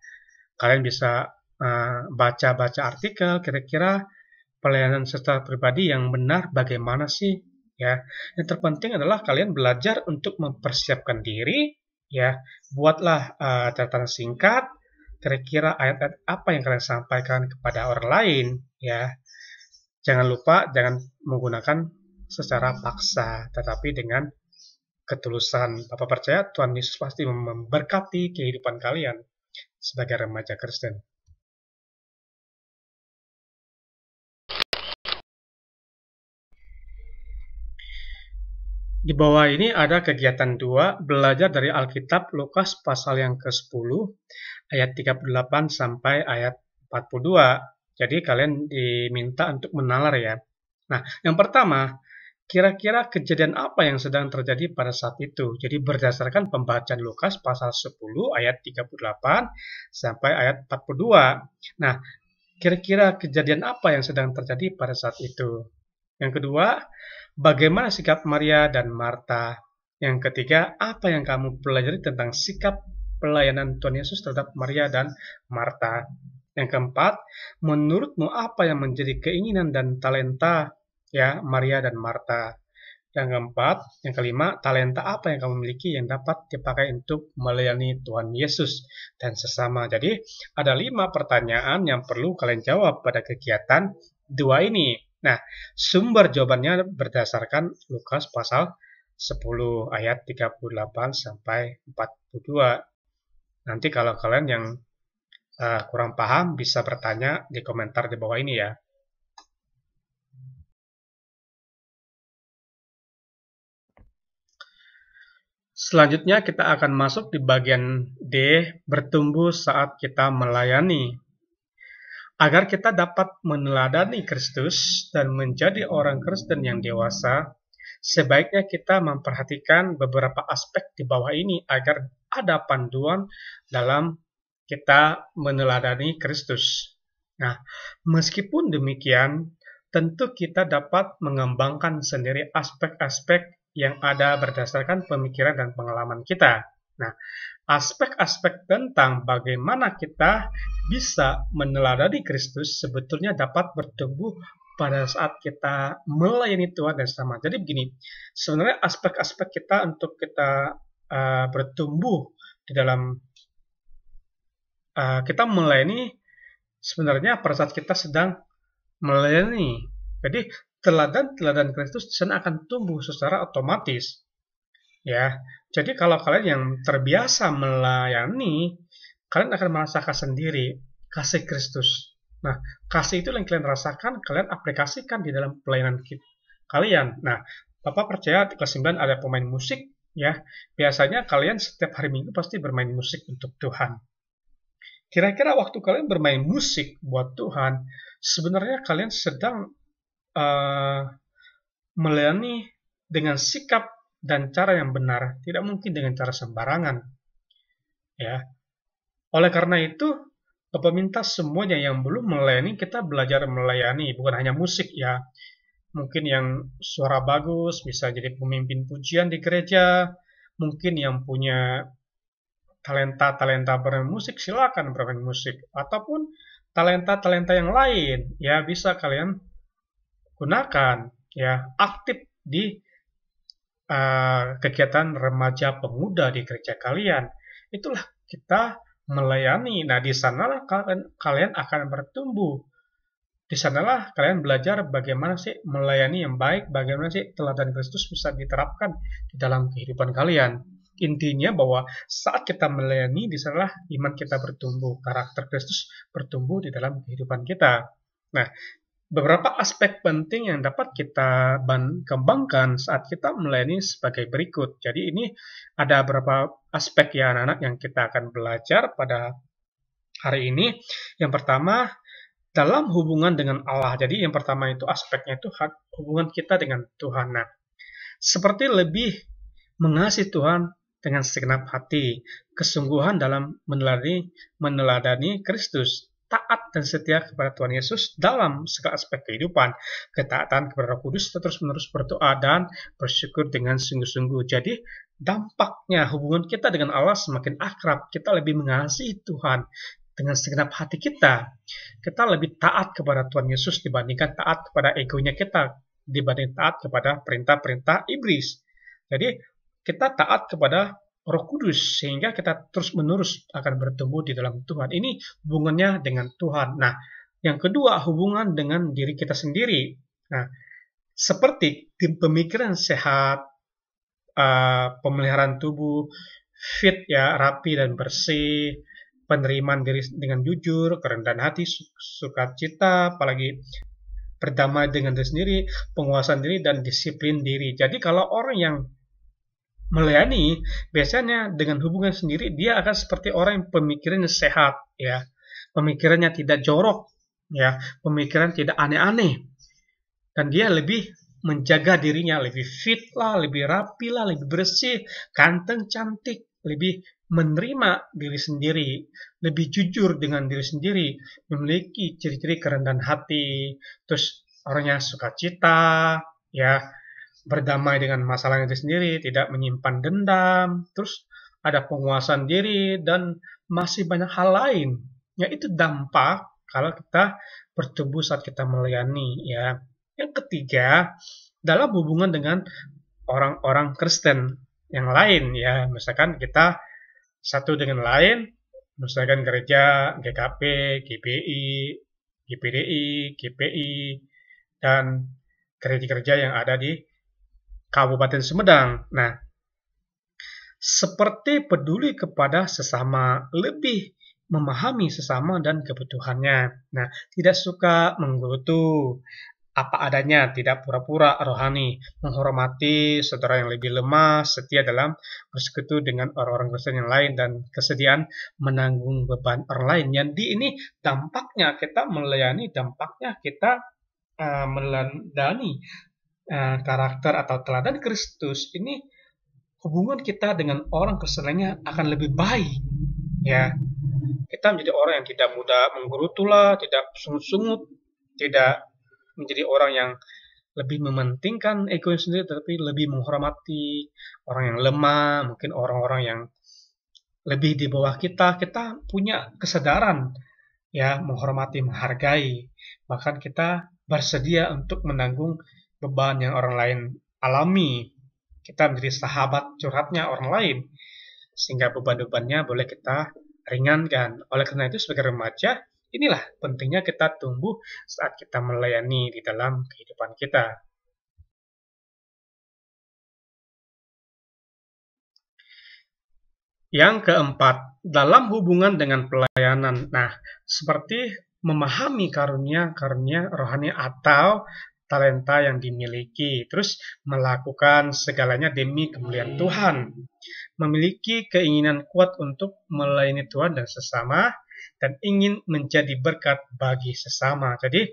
Kalian bisa eh, baca-baca uh, artikel kira-kira pelayanan serta pribadi yang benar bagaimana sih ya. Yang terpenting adalah kalian belajar untuk mempersiapkan diri ya. Buatlah uh, catatan singkat kira-kira ayat-ayat apa yang kalian sampaikan kepada orang lain ya. Jangan lupa jangan menggunakan secara paksa tetapi dengan ketulusan. Bapak percaya Tuhan Yesus pasti memberkati kehidupan kalian sebagai remaja Kristen. Di bawah ini ada kegiatan dua belajar dari Alkitab Lukas pasal yang ke-10, ayat 38 sampai ayat 42. Jadi kalian diminta untuk menalar ya. Nah, yang pertama, kira-kira kejadian apa yang sedang terjadi pada saat itu? Jadi berdasarkan pembacaan Lukas pasal 10 ayat 38 sampai ayat 42. Nah, kira-kira kejadian apa yang sedang terjadi pada saat itu? Yang kedua, bagaimana sikap Maria dan Marta. Yang ketiga, apa yang kamu pelajari tentang sikap pelayanan Tuhan Yesus terhadap Maria dan Marta. Yang keempat, menurutmu apa yang menjadi keinginan dan talenta ya Maria dan Marta. Yang keempat, yang kelima, talenta apa yang kamu miliki yang dapat dipakai untuk melayani Tuhan Yesus dan sesama. Jadi, ada lima pertanyaan yang perlu kalian jawab pada kegiatan dua ini. Nah, sumber jawabannya berdasarkan Lukas pasal 10 ayat 38 sampai 42. Nanti kalau kalian yang uh, kurang paham bisa bertanya di komentar di bawah ini ya. Selanjutnya kita akan masuk di bagian D, bertumbuh saat kita melayani agar kita dapat meneladani Kristus dan menjadi orang Kristen yang dewasa, sebaiknya kita memperhatikan beberapa aspek di bawah ini agar ada panduan dalam kita meneladani Kristus. Nah, meskipun demikian, tentu kita dapat mengembangkan sendiri aspek-aspek yang ada berdasarkan pemikiran dan pengalaman kita. Nah, aspek-aspek tentang bagaimana kita bisa meneladani Kristus sebetulnya dapat bertumbuh pada saat kita melayani Tuhan dan sama. Jadi begini, sebenarnya aspek-aspek kita untuk kita uh, bertumbuh di dalam uh, kita melayani sebenarnya pada saat kita sedang melayani. Jadi teladan-teladan Kristus akan tumbuh secara otomatis. Ya, jadi kalau kalian yang terbiasa melayani, kalian akan merasakan sendiri kasih Kristus. Nah, kasih itu yang kalian rasakan, kalian aplikasikan di dalam pelayanan kita. Kalian, nah, Bapak percaya di kelas 9 ada pemain musik, ya. Biasanya kalian setiap hari minggu pasti bermain musik untuk Tuhan. Kira-kira waktu kalian bermain musik buat Tuhan, sebenarnya kalian sedang uh, melayani dengan sikap dan cara yang benar, tidak mungkin dengan cara sembarangan. Ya. Oleh karena itu, minta semuanya yang belum melayani, kita belajar melayani, bukan hanya musik ya. Mungkin yang suara bagus, bisa jadi pemimpin pujian di gereja, mungkin yang punya talenta-talenta bermain musik, silakan bermain musik. Ataupun talenta-talenta yang lain, ya bisa kalian gunakan, ya aktif di Eh, kegiatan remaja pemuda di gereja kalian. Itulah kita melayani. Nah, di sanalah kalian, kalian akan bertumbuh. Di sanalah kalian belajar bagaimana sih melayani yang baik, bagaimana sih teladan Kristus bisa diterapkan di dalam kehidupan kalian. Intinya bahwa saat kita melayani, di sanalah iman kita bertumbuh, karakter Kristus bertumbuh di dalam kehidupan kita. Nah, Beberapa aspek penting yang dapat kita kembangkan saat kita melayani sebagai berikut. Jadi ini ada beberapa aspek ya anak-anak yang kita akan belajar pada hari ini. Yang pertama, dalam hubungan dengan Allah. Jadi yang pertama itu aspeknya itu hubungan kita dengan Tuhan. Nah, seperti lebih mengasihi Tuhan dengan segenap hati, kesungguhan dalam meneladani Kristus taat dan setia kepada Tuhan Yesus dalam segala aspek kehidupan. Ketaatan kepada Roh Kudus terus-menerus berdoa dan bersyukur dengan sungguh-sungguh. Jadi dampaknya hubungan kita dengan Allah semakin akrab. Kita lebih mengasihi Tuhan dengan segenap hati kita. Kita lebih taat kepada Tuhan Yesus dibandingkan taat kepada egonya kita, dibanding taat kepada perintah-perintah iblis. Jadi kita taat kepada Roh Kudus sehingga kita terus-menerus akan bertemu di dalam Tuhan. Ini hubungannya dengan Tuhan. Nah, yang kedua hubungan dengan diri kita sendiri. Nah, seperti pemikiran sehat, eh, pemeliharaan tubuh fit ya, rapi dan bersih, penerimaan diri dengan jujur, kerendahan hati, sukacita, apalagi berdamai dengan diri sendiri, penguasaan diri dan disiplin diri. Jadi kalau orang yang melayani, biasanya dengan hubungan sendiri dia akan seperti orang yang pemikirannya sehat, ya, pemikirannya tidak jorok, ya, pemikiran tidak aneh-aneh, dan dia lebih menjaga dirinya lebih fit lah, lebih rapi lah, lebih bersih, ganteng, cantik, lebih menerima diri sendiri, lebih jujur dengan diri sendiri, memiliki ciri-ciri kerendahan hati, terus orangnya suka cita ya berdamai dengan masalahnya itu sendiri, tidak menyimpan dendam, terus ada penguasaan diri dan masih banyak hal lain. Ya itu dampak kalau kita bertumbuh saat kita melayani ya. Yang ketiga, dalam hubungan dengan orang-orang Kristen yang lain ya, misalkan kita satu dengan lain, misalkan gereja, GKP, GPI, GPDI, GPI, dan gereja-gereja yang ada di Kabupaten Sumedang. Nah, seperti peduli kepada sesama, lebih memahami sesama dan kebutuhannya. Nah, tidak suka menggerutu, apa adanya, tidak pura-pura rohani, menghormati saudara yang lebih lemah, setia dalam bersekutu dengan orang-orang Kristen yang lain, dan kesediaan menanggung beban orang lain. Yang di ini dampaknya kita melayani, dampaknya kita uh, melandani Eh, karakter atau teladan Kristus ini hubungan kita dengan orang keselainya akan lebih baik ya kita menjadi orang yang tidak mudah menggerutu lah tidak sungut-sungut tidak menjadi orang yang lebih mementingkan ego sendiri tetapi lebih menghormati orang yang lemah mungkin orang-orang yang lebih di bawah kita kita punya kesadaran ya menghormati menghargai bahkan kita bersedia untuk menanggung beban yang orang lain alami. Kita menjadi sahabat curhatnya orang lain. Sehingga beban-bebannya boleh kita ringankan. Oleh karena itu sebagai remaja, inilah pentingnya kita tumbuh saat kita melayani di dalam kehidupan kita. Yang keempat, dalam hubungan dengan pelayanan. Nah, seperti memahami karunia-karunia rohani atau talenta yang dimiliki, terus melakukan segalanya demi kemuliaan Tuhan. Memiliki keinginan kuat untuk melayani Tuhan dan sesama, dan ingin menjadi berkat bagi sesama. Jadi,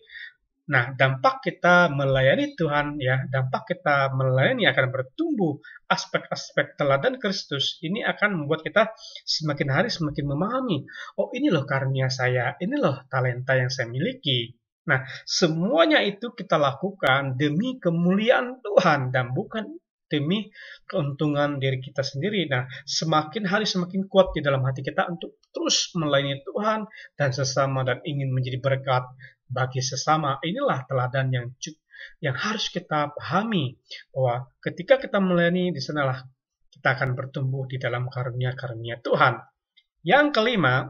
nah dampak kita melayani Tuhan ya, dampak kita melayani akan bertumbuh aspek-aspek teladan Kristus ini akan membuat kita semakin hari semakin memahami, oh ini loh karunia saya, ini loh talenta yang saya miliki. Nah, semuanya itu kita lakukan demi kemuliaan Tuhan dan bukan demi keuntungan diri kita sendiri. Nah, semakin hari semakin kuat di dalam hati kita untuk terus melayani Tuhan dan sesama dan ingin menjadi berkat bagi sesama. Inilah teladan yang yang harus kita pahami bahwa ketika kita melayani di sanalah kita akan bertumbuh di dalam karunia-karunia Tuhan. Yang kelima,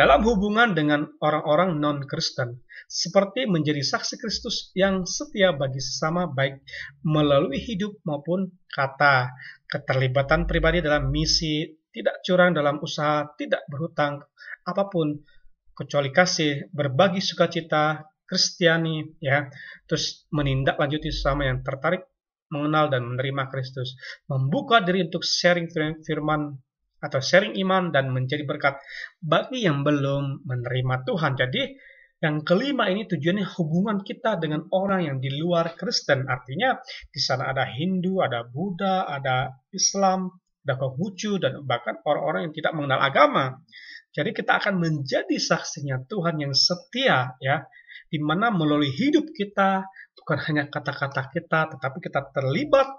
dalam hubungan dengan orang-orang non-Kristen, seperti menjadi saksi Kristus yang setia bagi sesama baik melalui hidup maupun kata, keterlibatan pribadi dalam misi, tidak curang dalam usaha, tidak berhutang, apapun, kecuali kasih, berbagi sukacita, Kristiani, ya, terus menindaklanjuti sesama yang tertarik mengenal dan menerima Kristus, membuka diri untuk sharing firman atau sharing iman dan menjadi berkat bagi yang belum menerima Tuhan. Jadi yang kelima ini tujuannya hubungan kita dengan orang yang di luar Kristen. Artinya di sana ada Hindu, ada Buddha, ada Islam, ada Konghucu, dan bahkan orang-orang yang tidak mengenal agama. Jadi kita akan menjadi saksinya Tuhan yang setia ya. di mana melalui hidup kita, bukan hanya kata-kata kita, tetapi kita terlibat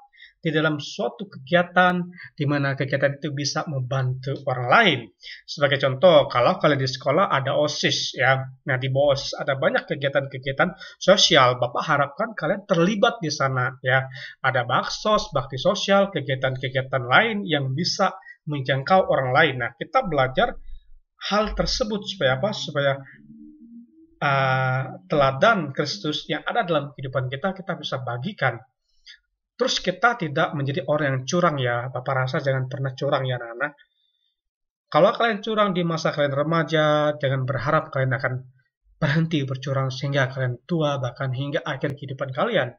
di dalam suatu kegiatan di mana kegiatan itu bisa membantu orang lain. Sebagai contoh, kalau kalian di sekolah ada OSIS ya. Nah, di bawah OSIS ada banyak kegiatan-kegiatan sosial. Bapak harapkan kalian terlibat di sana ya. Ada baksos, bakti sosial, kegiatan-kegiatan lain yang bisa menjangkau orang lain. Nah, kita belajar hal tersebut supaya apa? Supaya uh, teladan Kristus yang ada dalam kehidupan kita kita bisa bagikan Terus kita tidak menjadi orang yang curang ya. Bapak rasa jangan pernah curang ya anak-anak. Kalau kalian curang di masa kalian remaja, jangan berharap kalian akan berhenti bercurang sehingga kalian tua bahkan hingga akhir kehidupan kalian.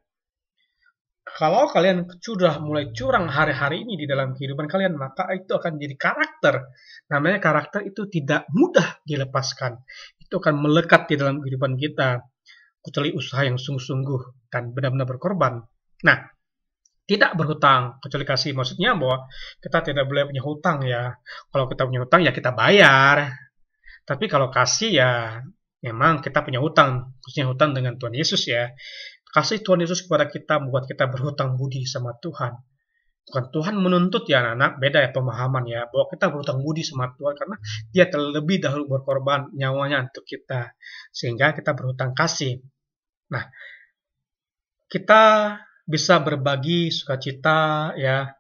Kalau kalian sudah mulai curang hari-hari ini di dalam kehidupan kalian, maka itu akan jadi karakter. Namanya karakter itu tidak mudah dilepaskan. Itu akan melekat di dalam kehidupan kita. Kecuali usaha yang sungguh-sungguh dan benar-benar berkorban. Nah, tidak berhutang kecuali kasih maksudnya bahwa kita tidak boleh punya hutang ya kalau kita punya hutang ya kita bayar tapi kalau kasih ya memang kita punya hutang khususnya hutang dengan Tuhan Yesus ya kasih Tuhan Yesus kepada kita membuat kita berhutang budi sama Tuhan bukan Tuhan menuntut ya anak-anak beda ya pemahaman ya bahwa kita berhutang budi sama Tuhan karena dia terlebih dahulu berkorban nyawanya untuk kita sehingga kita berhutang kasih nah kita bisa berbagi sukacita ya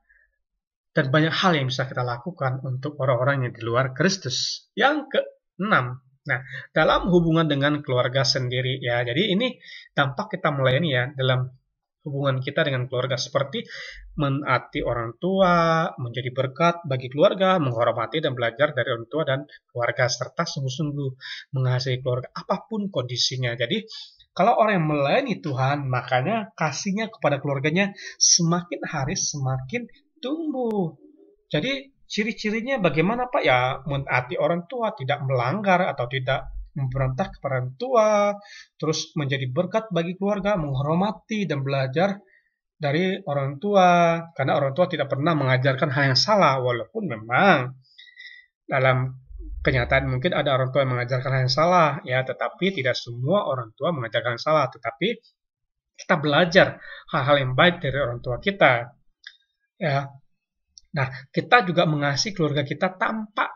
dan banyak hal yang bisa kita lakukan untuk orang-orang yang di luar Kristus. Yang keenam, nah dalam hubungan dengan keluarga sendiri ya. Jadi ini dampak kita melayani ya dalam hubungan kita dengan keluarga seperti menaati orang tua, menjadi berkat bagi keluarga, menghormati dan belajar dari orang tua dan keluarga serta sungguh-sungguh mengasihi keluarga apapun kondisinya. Jadi kalau orang yang melayani Tuhan, makanya kasihnya kepada keluarganya semakin hari semakin tumbuh. Jadi ciri-cirinya bagaimana Pak? Ya Menaati orang tua, tidak melanggar atau tidak memberontak kepada orang tua, terus menjadi berkat bagi keluarga, menghormati dan belajar dari orang tua. Karena orang tua tidak pernah mengajarkan hal yang salah, walaupun memang dalam kenyataan mungkin ada orang tua yang mengajarkan hal yang salah ya tetapi tidak semua orang tua mengajarkan yang salah tetapi kita belajar hal-hal yang baik dari orang tua kita ya nah kita juga mengasihi keluarga kita tampak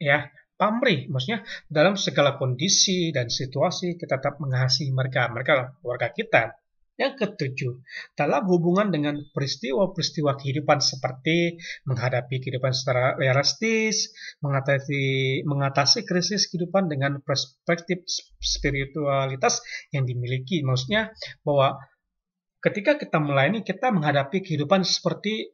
ya pamrih maksudnya dalam segala kondisi dan situasi kita tetap mengasihi mereka mereka keluarga kita yang ketujuh, dalam hubungan dengan peristiwa-peristiwa kehidupan seperti menghadapi kehidupan secara realistis, mengatasi, mengatasi krisis kehidupan dengan perspektif spiritualitas yang dimiliki. Maksudnya bahwa ketika kita melayani, kita menghadapi kehidupan seperti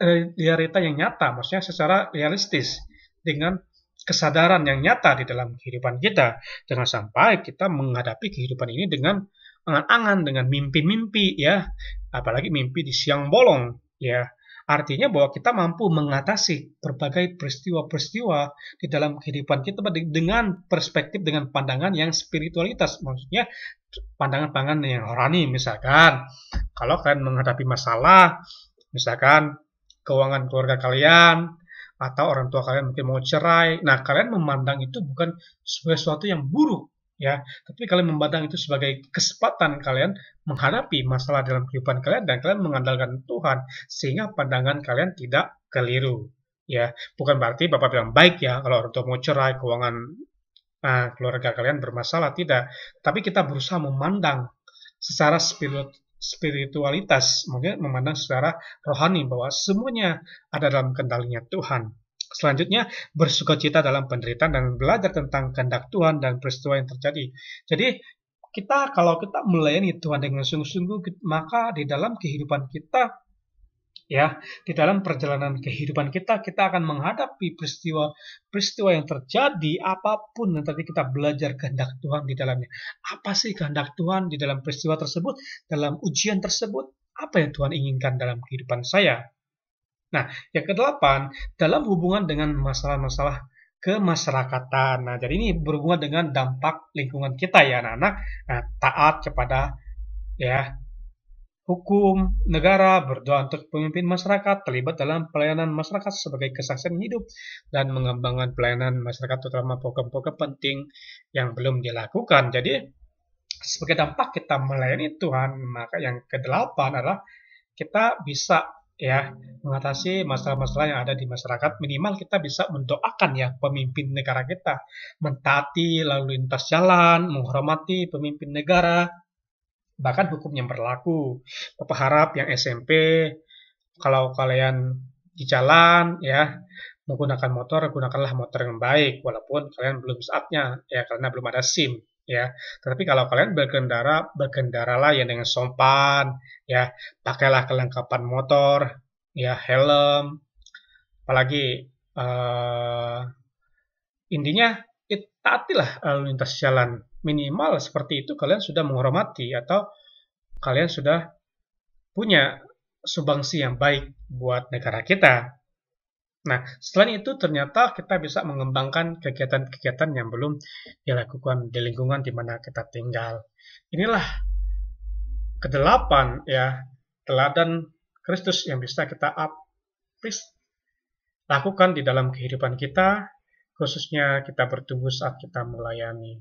eh, realita yang nyata, maksudnya secara realistis dengan kesadaran yang nyata di dalam kehidupan kita. Jangan sampai kita menghadapi kehidupan ini dengan angan-angan, dengan mimpi-mimpi ya, apalagi mimpi di siang bolong ya. Artinya bahwa kita mampu mengatasi berbagai peristiwa-peristiwa di dalam kehidupan kita dengan perspektif, dengan pandangan yang spiritualitas. Maksudnya pandangan-pandangan yang rohani misalkan. Kalau kalian menghadapi masalah, misalkan keuangan keluarga kalian, atau orang tua kalian mungkin mau cerai. Nah, kalian memandang itu bukan sesuatu yang buruk, ya. Tapi kalian memandang itu sebagai kesempatan kalian menghadapi masalah dalam kehidupan kalian dan kalian mengandalkan Tuhan sehingga pandangan kalian tidak keliru. Ya, bukan berarti Bapak bilang baik ya kalau orang tua mau cerai, keuangan uh, keluarga kalian bermasalah tidak. Tapi kita berusaha memandang secara spirit, spiritualitas, mungkin memandang secara rohani bahwa semuanya ada dalam kendalinya Tuhan selanjutnya bersukacita dalam penderitaan dan belajar tentang kehendak Tuhan dan peristiwa yang terjadi. Jadi kita kalau kita melayani Tuhan dengan sungguh-sungguh maka di dalam kehidupan kita ya di dalam perjalanan kehidupan kita kita akan menghadapi peristiwa peristiwa yang terjadi apapun yang tadi kita belajar kehendak Tuhan di dalamnya apa sih kehendak Tuhan di dalam peristiwa tersebut dalam ujian tersebut apa yang Tuhan inginkan dalam kehidupan saya Nah, yang kedelapan, dalam hubungan dengan masalah-masalah kemasyarakatan. Nah, jadi ini berhubungan dengan dampak lingkungan kita ya anak-anak. Nah, taat kepada ya hukum negara, berdoa untuk pemimpin masyarakat, terlibat dalam pelayanan masyarakat sebagai kesaksian hidup, dan mengembangkan pelayanan masyarakat terutama program-program penting yang belum dilakukan. Jadi, sebagai dampak kita melayani Tuhan, maka yang kedelapan adalah kita bisa ya mengatasi masalah-masalah yang ada di masyarakat minimal kita bisa mendoakan ya pemimpin negara kita mentaati lalu lintas jalan menghormati pemimpin negara bahkan hukum yang berlaku Bapak harap yang SMP kalau kalian di jalan ya menggunakan motor gunakanlah motor yang baik walaupun kalian belum saatnya ya karena belum ada SIM ya. Tetapi kalau kalian berkendara, berkendaralah yang dengan sopan, ya. Pakailah kelengkapan motor, ya helm, apalagi uh, intinya taatilah lalu lintas jalan. Minimal seperti itu kalian sudah menghormati atau kalian sudah punya subangsi yang baik buat negara kita. Nah, selain itu ternyata kita bisa mengembangkan kegiatan-kegiatan yang belum dilakukan di lingkungan di mana kita tinggal. Inilah kedelapan ya teladan Kristus yang bisa kita aplis lakukan di dalam kehidupan kita, khususnya kita bertumbuh saat kita melayani.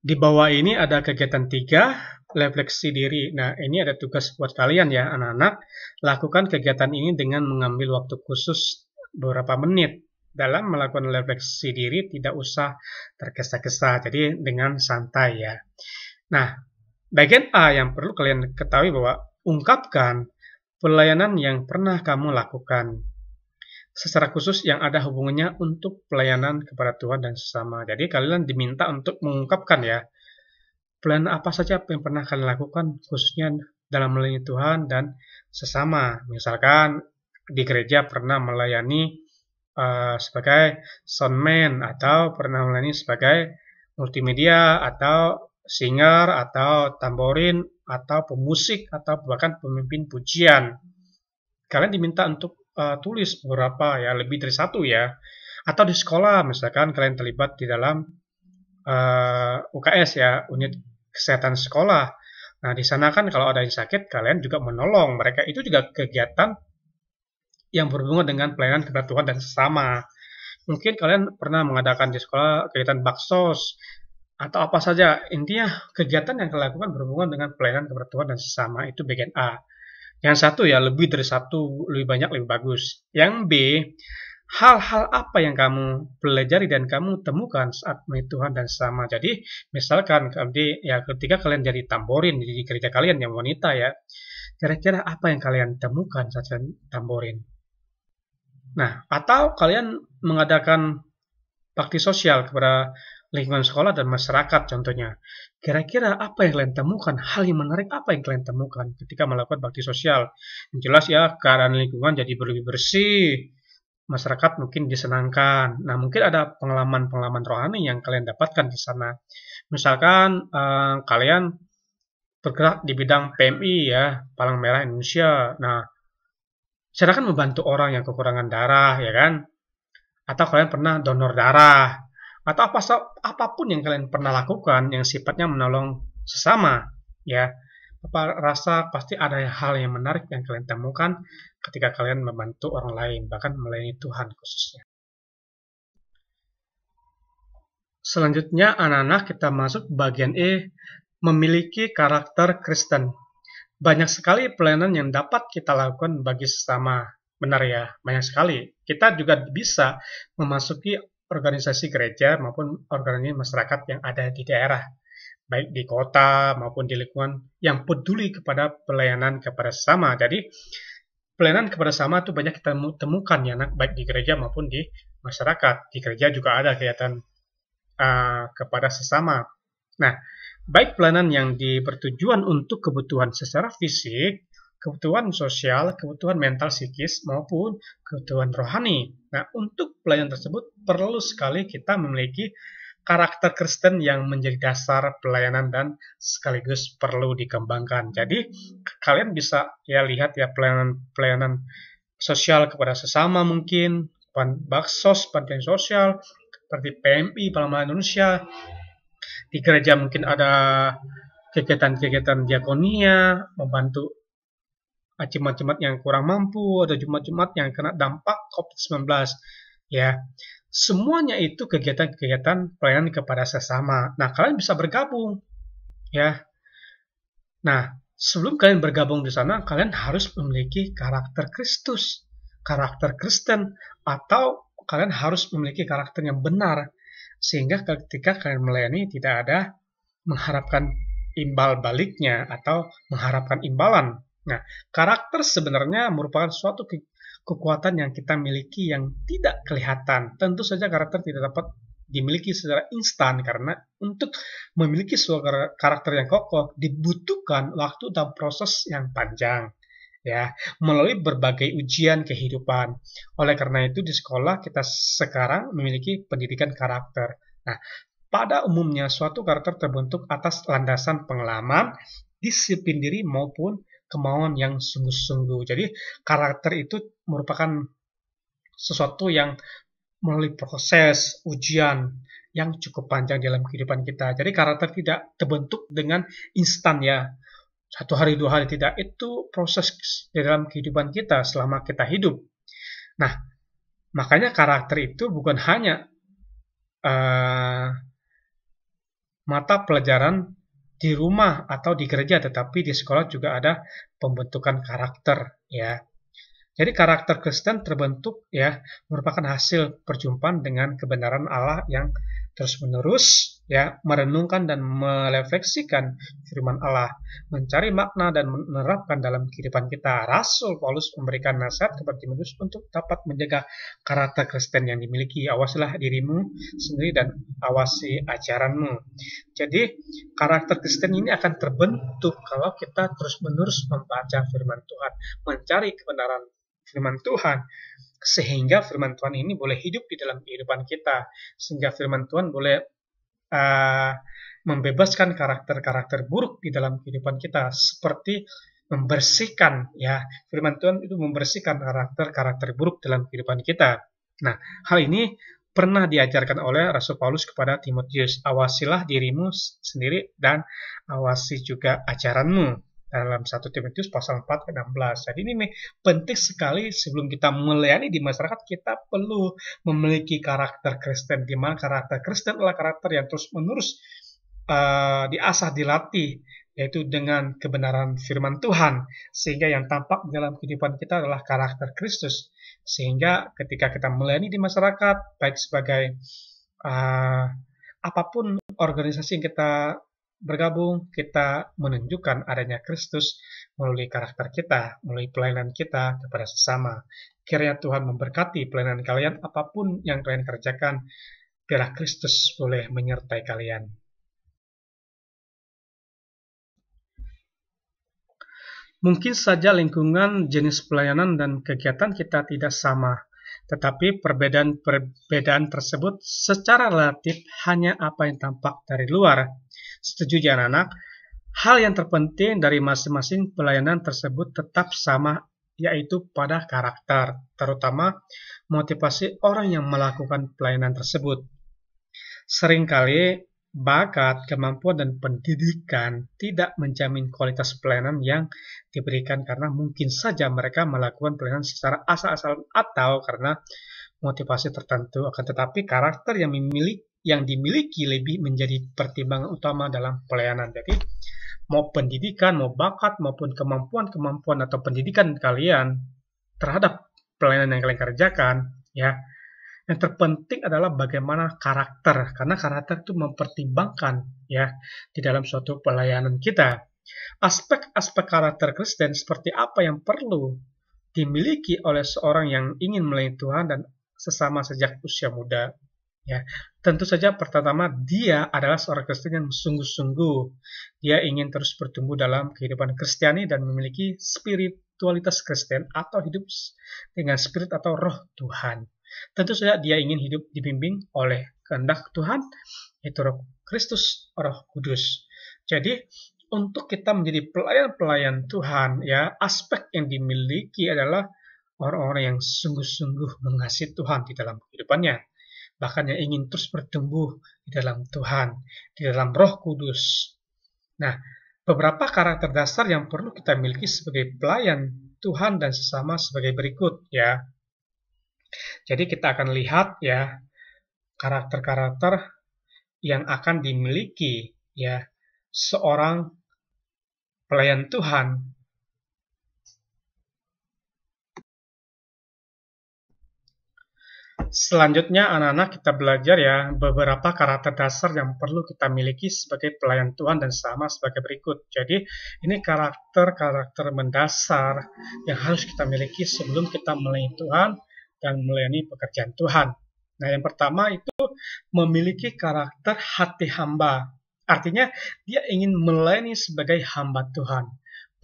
Di bawah ini ada kegiatan tiga, refleksi diri. Nah, ini ada tugas buat kalian ya, anak-anak. Lakukan kegiatan ini dengan mengambil waktu khusus beberapa menit. Dalam melakukan refleksi diri, tidak usah tergesa-gesa. Jadi, dengan santai ya. Nah, bagian A yang perlu kalian ketahui bahwa ungkapkan pelayanan yang pernah kamu lakukan secara khusus yang ada hubungannya untuk pelayanan kepada Tuhan dan sesama. Jadi kalian diminta untuk mengungkapkan ya Plan apa saja yang pernah kalian lakukan khususnya dalam melayani Tuhan dan sesama. Misalkan di gereja pernah melayani uh, sebagai soundman atau pernah melayani sebagai multimedia atau singer atau tamborin atau pemusik atau bahkan pemimpin pujian. Kalian diminta untuk uh, tulis beberapa ya, lebih dari satu ya. Atau di sekolah misalkan kalian terlibat di dalam uh, eh, UKS ya, unit kesehatan sekolah. Nah, di sana kan kalau ada yang sakit, kalian juga menolong mereka. Itu juga kegiatan yang berhubungan dengan pelayanan kepada Tuhan dan sesama. Mungkin kalian pernah mengadakan di sekolah kegiatan baksos atau apa saja. Intinya kegiatan yang kalian lakukan berhubungan dengan pelayanan kepada Tuhan dan sesama itu bagian A. Yang satu ya lebih dari satu, lebih banyak lebih bagus. Yang B, hal-hal apa yang kamu pelajari dan kamu temukan saat melayani Tuhan dan sama. Jadi misalkan ya ketika kalian jadi tamborin di gereja kalian yang wanita ya, kira-kira apa yang kalian temukan saat kalian tamborin? Nah, atau kalian mengadakan bakti sosial kepada lingkungan sekolah dan masyarakat contohnya. Kira-kira apa yang kalian temukan? Hal yang menarik apa yang kalian temukan ketika melakukan bakti sosial? Yang jelas ya keadaan lingkungan jadi lebih bersih, masyarakat mungkin disenangkan. Nah, mungkin ada pengalaman-pengalaman rohani yang kalian dapatkan di sana. Misalkan eh, kalian bergerak di bidang PMI ya, Palang Merah Indonesia. Nah, silakan membantu orang yang kekurangan darah ya kan. Atau kalian pernah donor darah atau apa apapun yang kalian pernah lakukan yang sifatnya menolong sesama ya apa rasa pasti ada hal yang menarik yang kalian temukan ketika kalian membantu orang lain bahkan melayani Tuhan khususnya. Selanjutnya anak-anak kita masuk bagian E memiliki karakter Kristen. Banyak sekali pelayanan yang dapat kita lakukan bagi sesama. Benar ya, banyak sekali. Kita juga bisa memasuki organisasi gereja maupun organisasi masyarakat yang ada di daerah baik di kota maupun di lingkungan yang peduli kepada pelayanan kepada sesama. Jadi pelayanan kepada sesama itu banyak kita temukan ya, baik di gereja maupun di masyarakat. Di gereja juga ada kegiatan uh, ah, kepada sesama. Nah, baik pelayanan yang dipertujuan untuk kebutuhan secara fisik, kebutuhan sosial, kebutuhan mental psikis maupun kebutuhan rohani. Nah, untuk pelayanan tersebut perlu sekali kita memiliki karakter Kristen yang menjadi dasar pelayanan dan sekaligus perlu dikembangkan. Jadi kalian bisa ya lihat ya pelayanan-pelayanan sosial kepada sesama mungkin, baksos, bantuan sosial, seperti PMI, Palma Indonesia, di gereja mungkin ada kegiatan-kegiatan diakonia, membantu jemaat-jemaat yang kurang mampu, atau jemaat-jemaat yang kena dampak COVID-19. Ya, Semuanya itu kegiatan-kegiatan pelayanan kepada sesama. Nah, kalian bisa bergabung. Ya. Nah, sebelum kalian bergabung di sana, kalian harus memiliki karakter Kristus, karakter Kristen, atau kalian harus memiliki karakter yang benar. Sehingga ketika kalian melayani, tidak ada mengharapkan imbal baliknya atau mengharapkan imbalan. Nah, karakter sebenarnya merupakan suatu kekuatan yang kita miliki yang tidak kelihatan. Tentu saja karakter tidak dapat dimiliki secara instan karena untuk memiliki sebuah karakter yang kokoh dibutuhkan waktu dan proses yang panjang ya melalui berbagai ujian kehidupan. Oleh karena itu di sekolah kita sekarang memiliki pendidikan karakter. Nah, pada umumnya suatu karakter terbentuk atas landasan pengalaman, disiplin diri maupun kemauan yang sungguh-sungguh. Jadi karakter itu merupakan sesuatu yang melalui proses ujian yang cukup panjang dalam kehidupan kita. Jadi karakter tidak terbentuk dengan instan ya. Satu hari dua hari tidak itu proses di dalam kehidupan kita selama kita hidup. Nah, makanya karakter itu bukan hanya uh, mata pelajaran di rumah atau di gereja, tetapi di sekolah juga ada pembentukan karakter, ya. Jadi karakter Kristen terbentuk ya merupakan hasil perjumpaan dengan kebenaran Allah yang terus-menerus ya merenungkan dan merefleksikan firman Allah, mencari makna dan menerapkan dalam kehidupan kita. Rasul Paulus memberikan nasihat kepada Timotius untuk dapat menjaga karakter Kristen yang dimiliki. Awasilah dirimu sendiri dan awasi ajaranmu. Jadi, karakter Kristen ini akan terbentuk kalau kita terus-menerus membaca firman Tuhan, mencari kebenaran firman Tuhan, sehingga firman Tuhan ini boleh hidup di dalam kehidupan kita sehingga firman Tuhan boleh uh, membebaskan karakter-karakter buruk di dalam kehidupan kita seperti membersihkan ya firman Tuhan itu membersihkan karakter-karakter buruk dalam kehidupan kita. Nah, hal ini pernah diajarkan oleh Rasul Paulus kepada Timotius, awasilah dirimu sendiri dan awasi juga ajaranmu dalam 1 Timotius pasal 4 ke 16. Jadi ini penting sekali sebelum kita melayani di masyarakat kita perlu memiliki karakter Kristen gimana karakter Kristen adalah karakter yang terus menerus uh, eh, diasah dilatih yaitu dengan kebenaran firman Tuhan sehingga yang tampak dalam kehidupan kita adalah karakter Kristus sehingga ketika kita melayani di masyarakat baik sebagai uh, apapun organisasi yang kita bergabung, kita menunjukkan adanya Kristus melalui karakter kita, melalui pelayanan kita kepada sesama. Kiranya Tuhan memberkati pelayanan kalian, apapun yang kalian kerjakan, biarlah Kristus boleh menyertai kalian. Mungkin saja lingkungan, jenis pelayanan, dan kegiatan kita tidak sama, tetapi perbedaan-perbedaan tersebut secara relatif hanya apa yang tampak dari luar Setuju anak-anak, hal yang terpenting dari masing-masing pelayanan tersebut tetap sama, yaitu pada karakter, terutama motivasi orang yang melakukan pelayanan tersebut. Seringkali bakat, kemampuan, dan pendidikan tidak menjamin kualitas pelayanan yang diberikan karena mungkin saja mereka melakukan pelayanan secara asal-asalan atau karena motivasi tertentu. Akan tetapi karakter yang memiliki yang dimiliki lebih menjadi pertimbangan utama dalam pelayanan. Jadi, mau pendidikan, mau bakat, maupun kemampuan-kemampuan atau pendidikan kalian terhadap pelayanan yang kalian kerjakan, ya. Yang terpenting adalah bagaimana karakter, karena karakter itu mempertimbangkan, ya, di dalam suatu pelayanan kita. Aspek-aspek karakter Kristen seperti apa yang perlu dimiliki oleh seorang yang ingin melayani Tuhan dan sesama sejak usia muda Ya, tentu saja pertama dia adalah seorang Kristen yang sungguh-sungguh dia ingin terus bertumbuh dalam kehidupan Kristiani dan memiliki spiritualitas Kristen atau hidup dengan spirit atau roh Tuhan. Tentu saja dia ingin hidup dibimbing oleh kehendak Tuhan yaitu Roh Kristus, Roh Kudus. Jadi untuk kita menjadi pelayan-pelayan Tuhan ya aspek yang dimiliki adalah orang-orang yang sungguh-sungguh mengasihi Tuhan di dalam kehidupannya bahkan yang ingin terus bertumbuh di dalam Tuhan, di dalam Roh Kudus. Nah, beberapa karakter dasar yang perlu kita miliki sebagai pelayan Tuhan dan sesama sebagai berikut ya. Jadi kita akan lihat ya karakter-karakter yang akan dimiliki ya seorang pelayan Tuhan Selanjutnya anak-anak kita belajar ya beberapa karakter dasar yang perlu kita miliki sebagai pelayan Tuhan dan sama sebagai berikut. Jadi ini karakter-karakter mendasar yang harus kita miliki sebelum kita melayani Tuhan dan melayani pekerjaan Tuhan. Nah yang pertama itu memiliki karakter hati hamba. Artinya dia ingin melayani sebagai hamba Tuhan,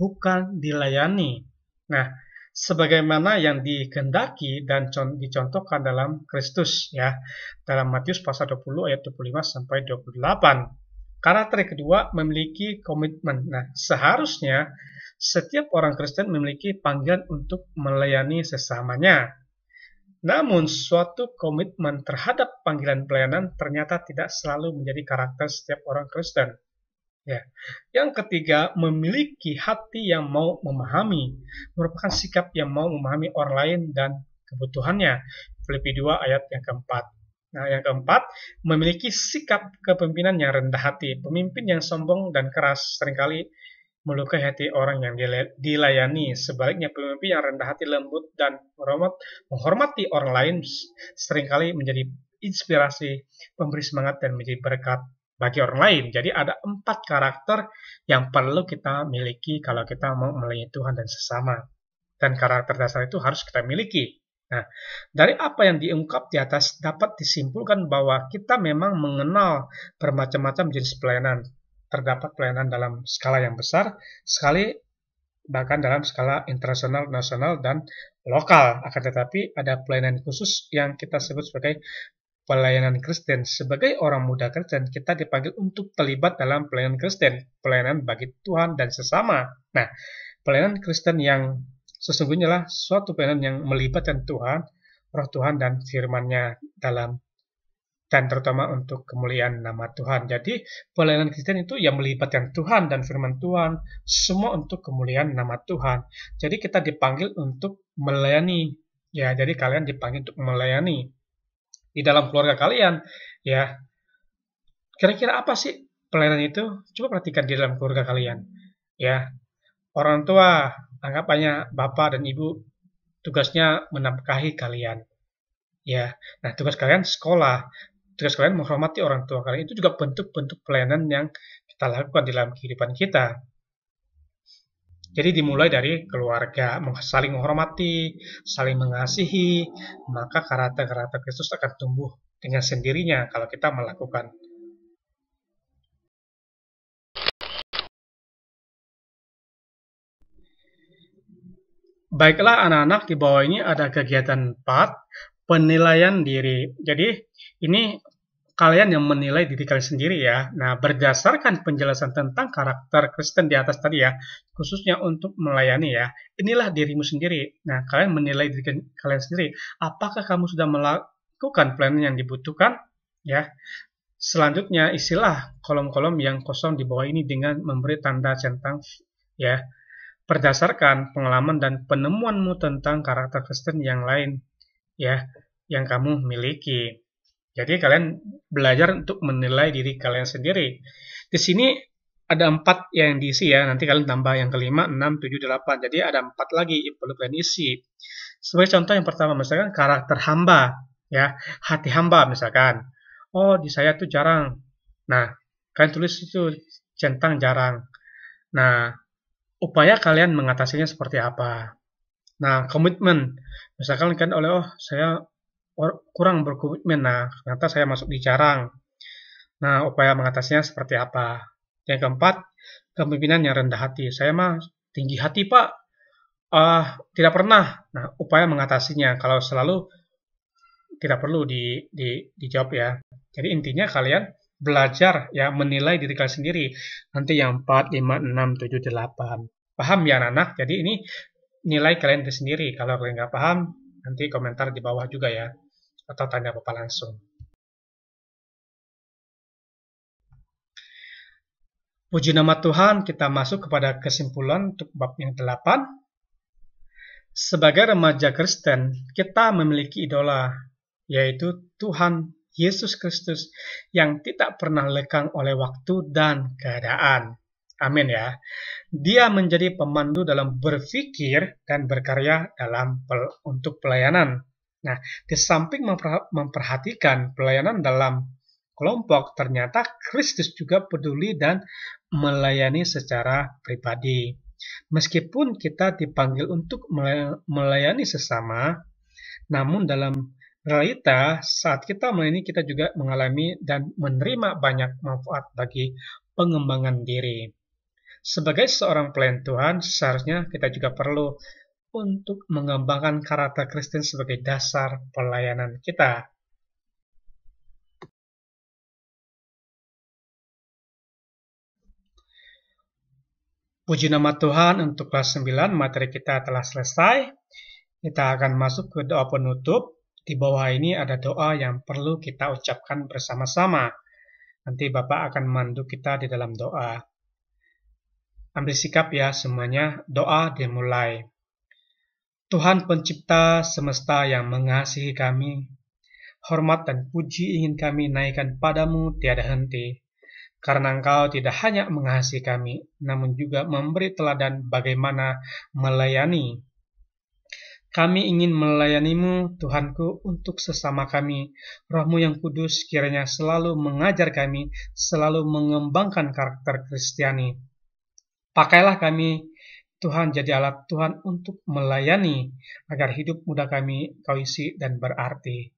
bukan dilayani. Nah, sebagaimana yang digendaki dan dicontohkan dalam Kristus ya dalam Matius pasal 20 ayat 25 sampai 28 karakter kedua memiliki komitmen nah seharusnya setiap orang Kristen memiliki panggilan untuk melayani sesamanya namun suatu komitmen terhadap panggilan pelayanan ternyata tidak selalu menjadi karakter setiap orang Kristen Ya. Yang ketiga, memiliki hati yang mau memahami, merupakan sikap yang mau memahami orang lain dan kebutuhannya. Filipi 2 ayat yang keempat. Nah, yang keempat, memiliki sikap kepemimpinan yang rendah hati. Pemimpin yang sombong dan keras seringkali melukai hati orang yang dilayani. Sebaliknya, pemimpin yang rendah hati, lembut, dan hormat, menghormati orang lain seringkali menjadi inspirasi, pemberi semangat, dan menjadi berkat bagi orang lain. Jadi ada empat karakter yang perlu kita miliki kalau kita mau melayani Tuhan dan sesama. Dan karakter dasar itu harus kita miliki. Nah, dari apa yang diungkap di atas dapat disimpulkan bahwa kita memang mengenal bermacam-macam jenis pelayanan. Terdapat pelayanan dalam skala yang besar, sekali bahkan dalam skala internasional, nasional, dan lokal. Akan tetapi ada pelayanan khusus yang kita sebut sebagai pelayanan Kristen. Sebagai orang muda Kristen, kita dipanggil untuk terlibat dalam pelayanan Kristen, pelayanan bagi Tuhan dan sesama. Nah, pelayanan Kristen yang sesungguhnya lah suatu pelayanan yang melibatkan Tuhan, roh Tuhan dan firman-Nya dalam dan terutama untuk kemuliaan nama Tuhan. Jadi pelayanan Kristen itu yang melibatkan Tuhan dan firman Tuhan, semua untuk kemuliaan nama Tuhan. Jadi kita dipanggil untuk melayani. Ya, jadi kalian dipanggil untuk melayani di dalam keluarga kalian ya kira-kira apa sih pelayanan itu coba perhatikan di dalam keluarga kalian ya orang tua anggapannya bapak dan ibu tugasnya menafkahi kalian ya nah tugas kalian sekolah tugas kalian menghormati orang tua kalian itu juga bentuk-bentuk pelayanan yang kita lakukan di dalam kehidupan kita jadi dimulai dari keluarga, saling menghormati, saling mengasihi, maka karakter-karakter Kristus akan tumbuh dengan sendirinya kalau kita melakukan. Baiklah anak-anak, di bawah ini ada kegiatan 4, penilaian diri. Jadi ini kalian yang menilai diri kalian sendiri ya. Nah, berdasarkan penjelasan tentang karakter Kristen di atas tadi ya, khususnya untuk melayani ya, inilah dirimu sendiri. Nah, kalian menilai diri kalian sendiri, apakah kamu sudah melakukan plan yang dibutuhkan? Ya, selanjutnya isilah kolom-kolom yang kosong di bawah ini dengan memberi tanda centang ya. Berdasarkan pengalaman dan penemuanmu tentang karakter Kristen yang lain ya, yang kamu miliki. Jadi kalian belajar untuk menilai diri kalian sendiri. Di sini ada empat yang diisi ya, nanti kalian tambah yang kelima, enam, tujuh, delapan. Jadi ada empat lagi yang perlu kalian isi. Sebagai contoh yang pertama, misalkan karakter hamba, ya, hati hamba misalkan. Oh, di saya tuh jarang. Nah, kalian tulis itu centang jarang. Nah, upaya kalian mengatasinya seperti apa? Nah, komitmen. Misalkan kan oleh, oh, saya kurang berkomitmen. Nah, ternyata saya masuk di jarang. Nah, upaya mengatasinya seperti apa? Yang keempat, kepemimpinan yang rendah hati. Saya mah tinggi hati, Pak. Uh, tidak pernah. Nah, upaya mengatasinya. Kalau selalu tidak perlu di, di, dijawab ya. Jadi intinya kalian belajar ya menilai diri kalian sendiri. Nanti yang 4, 5, 6, 7, 8. Paham ya anak-anak? Jadi ini nilai kalian sendiri. Kalau kalian nggak paham, nanti komentar di bawah juga ya atau tanda apa langsung. Puji nama Tuhan, kita masuk kepada kesimpulan untuk bab yang ke-8. Sebagai remaja Kristen, kita memiliki idola, yaitu Tuhan Yesus Kristus yang tidak pernah lekang oleh waktu dan keadaan. Amin ya. Dia menjadi pemandu dalam berpikir dan berkarya dalam pel untuk pelayanan. Nah, di samping memperhatikan pelayanan dalam kelompok, ternyata Kristus juga peduli dan melayani secara pribadi. Meskipun kita dipanggil untuk melayani sesama, namun dalam realita saat kita melayani kita juga mengalami dan menerima banyak manfaat bagi pengembangan diri. Sebagai seorang pelayan Tuhan, seharusnya kita juga perlu untuk mengembangkan karakter Kristen sebagai dasar pelayanan kita. Puji nama Tuhan untuk kelas 9 materi kita telah selesai. Kita akan masuk ke doa penutup. Di bawah ini ada doa yang perlu kita ucapkan bersama-sama. Nanti Bapak akan mandu kita di dalam doa. Ambil sikap ya semuanya, doa dimulai. Tuhan pencipta semesta yang mengasihi kami, hormat dan puji ingin kami naikkan padamu tiada henti, karena engkau tidak hanya mengasihi kami, namun juga memberi teladan bagaimana melayani. Kami ingin melayanimu, Tuhanku, untuk sesama kami. Rohmu yang kudus kiranya selalu mengajar kami, selalu mengembangkan karakter Kristiani. Pakailah kami Tuhan jadi alat Tuhan untuk melayani agar hidup muda kami kau isi dan berarti.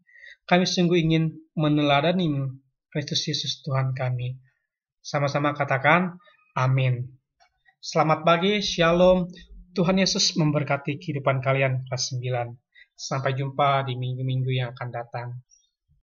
Kami sungguh ingin meneladani Kristus Yesus Tuhan kami. Sama-sama katakan, amin. Selamat pagi, shalom. Tuhan Yesus memberkati kehidupan kalian kelas 9. Sampai jumpa di minggu-minggu yang akan datang.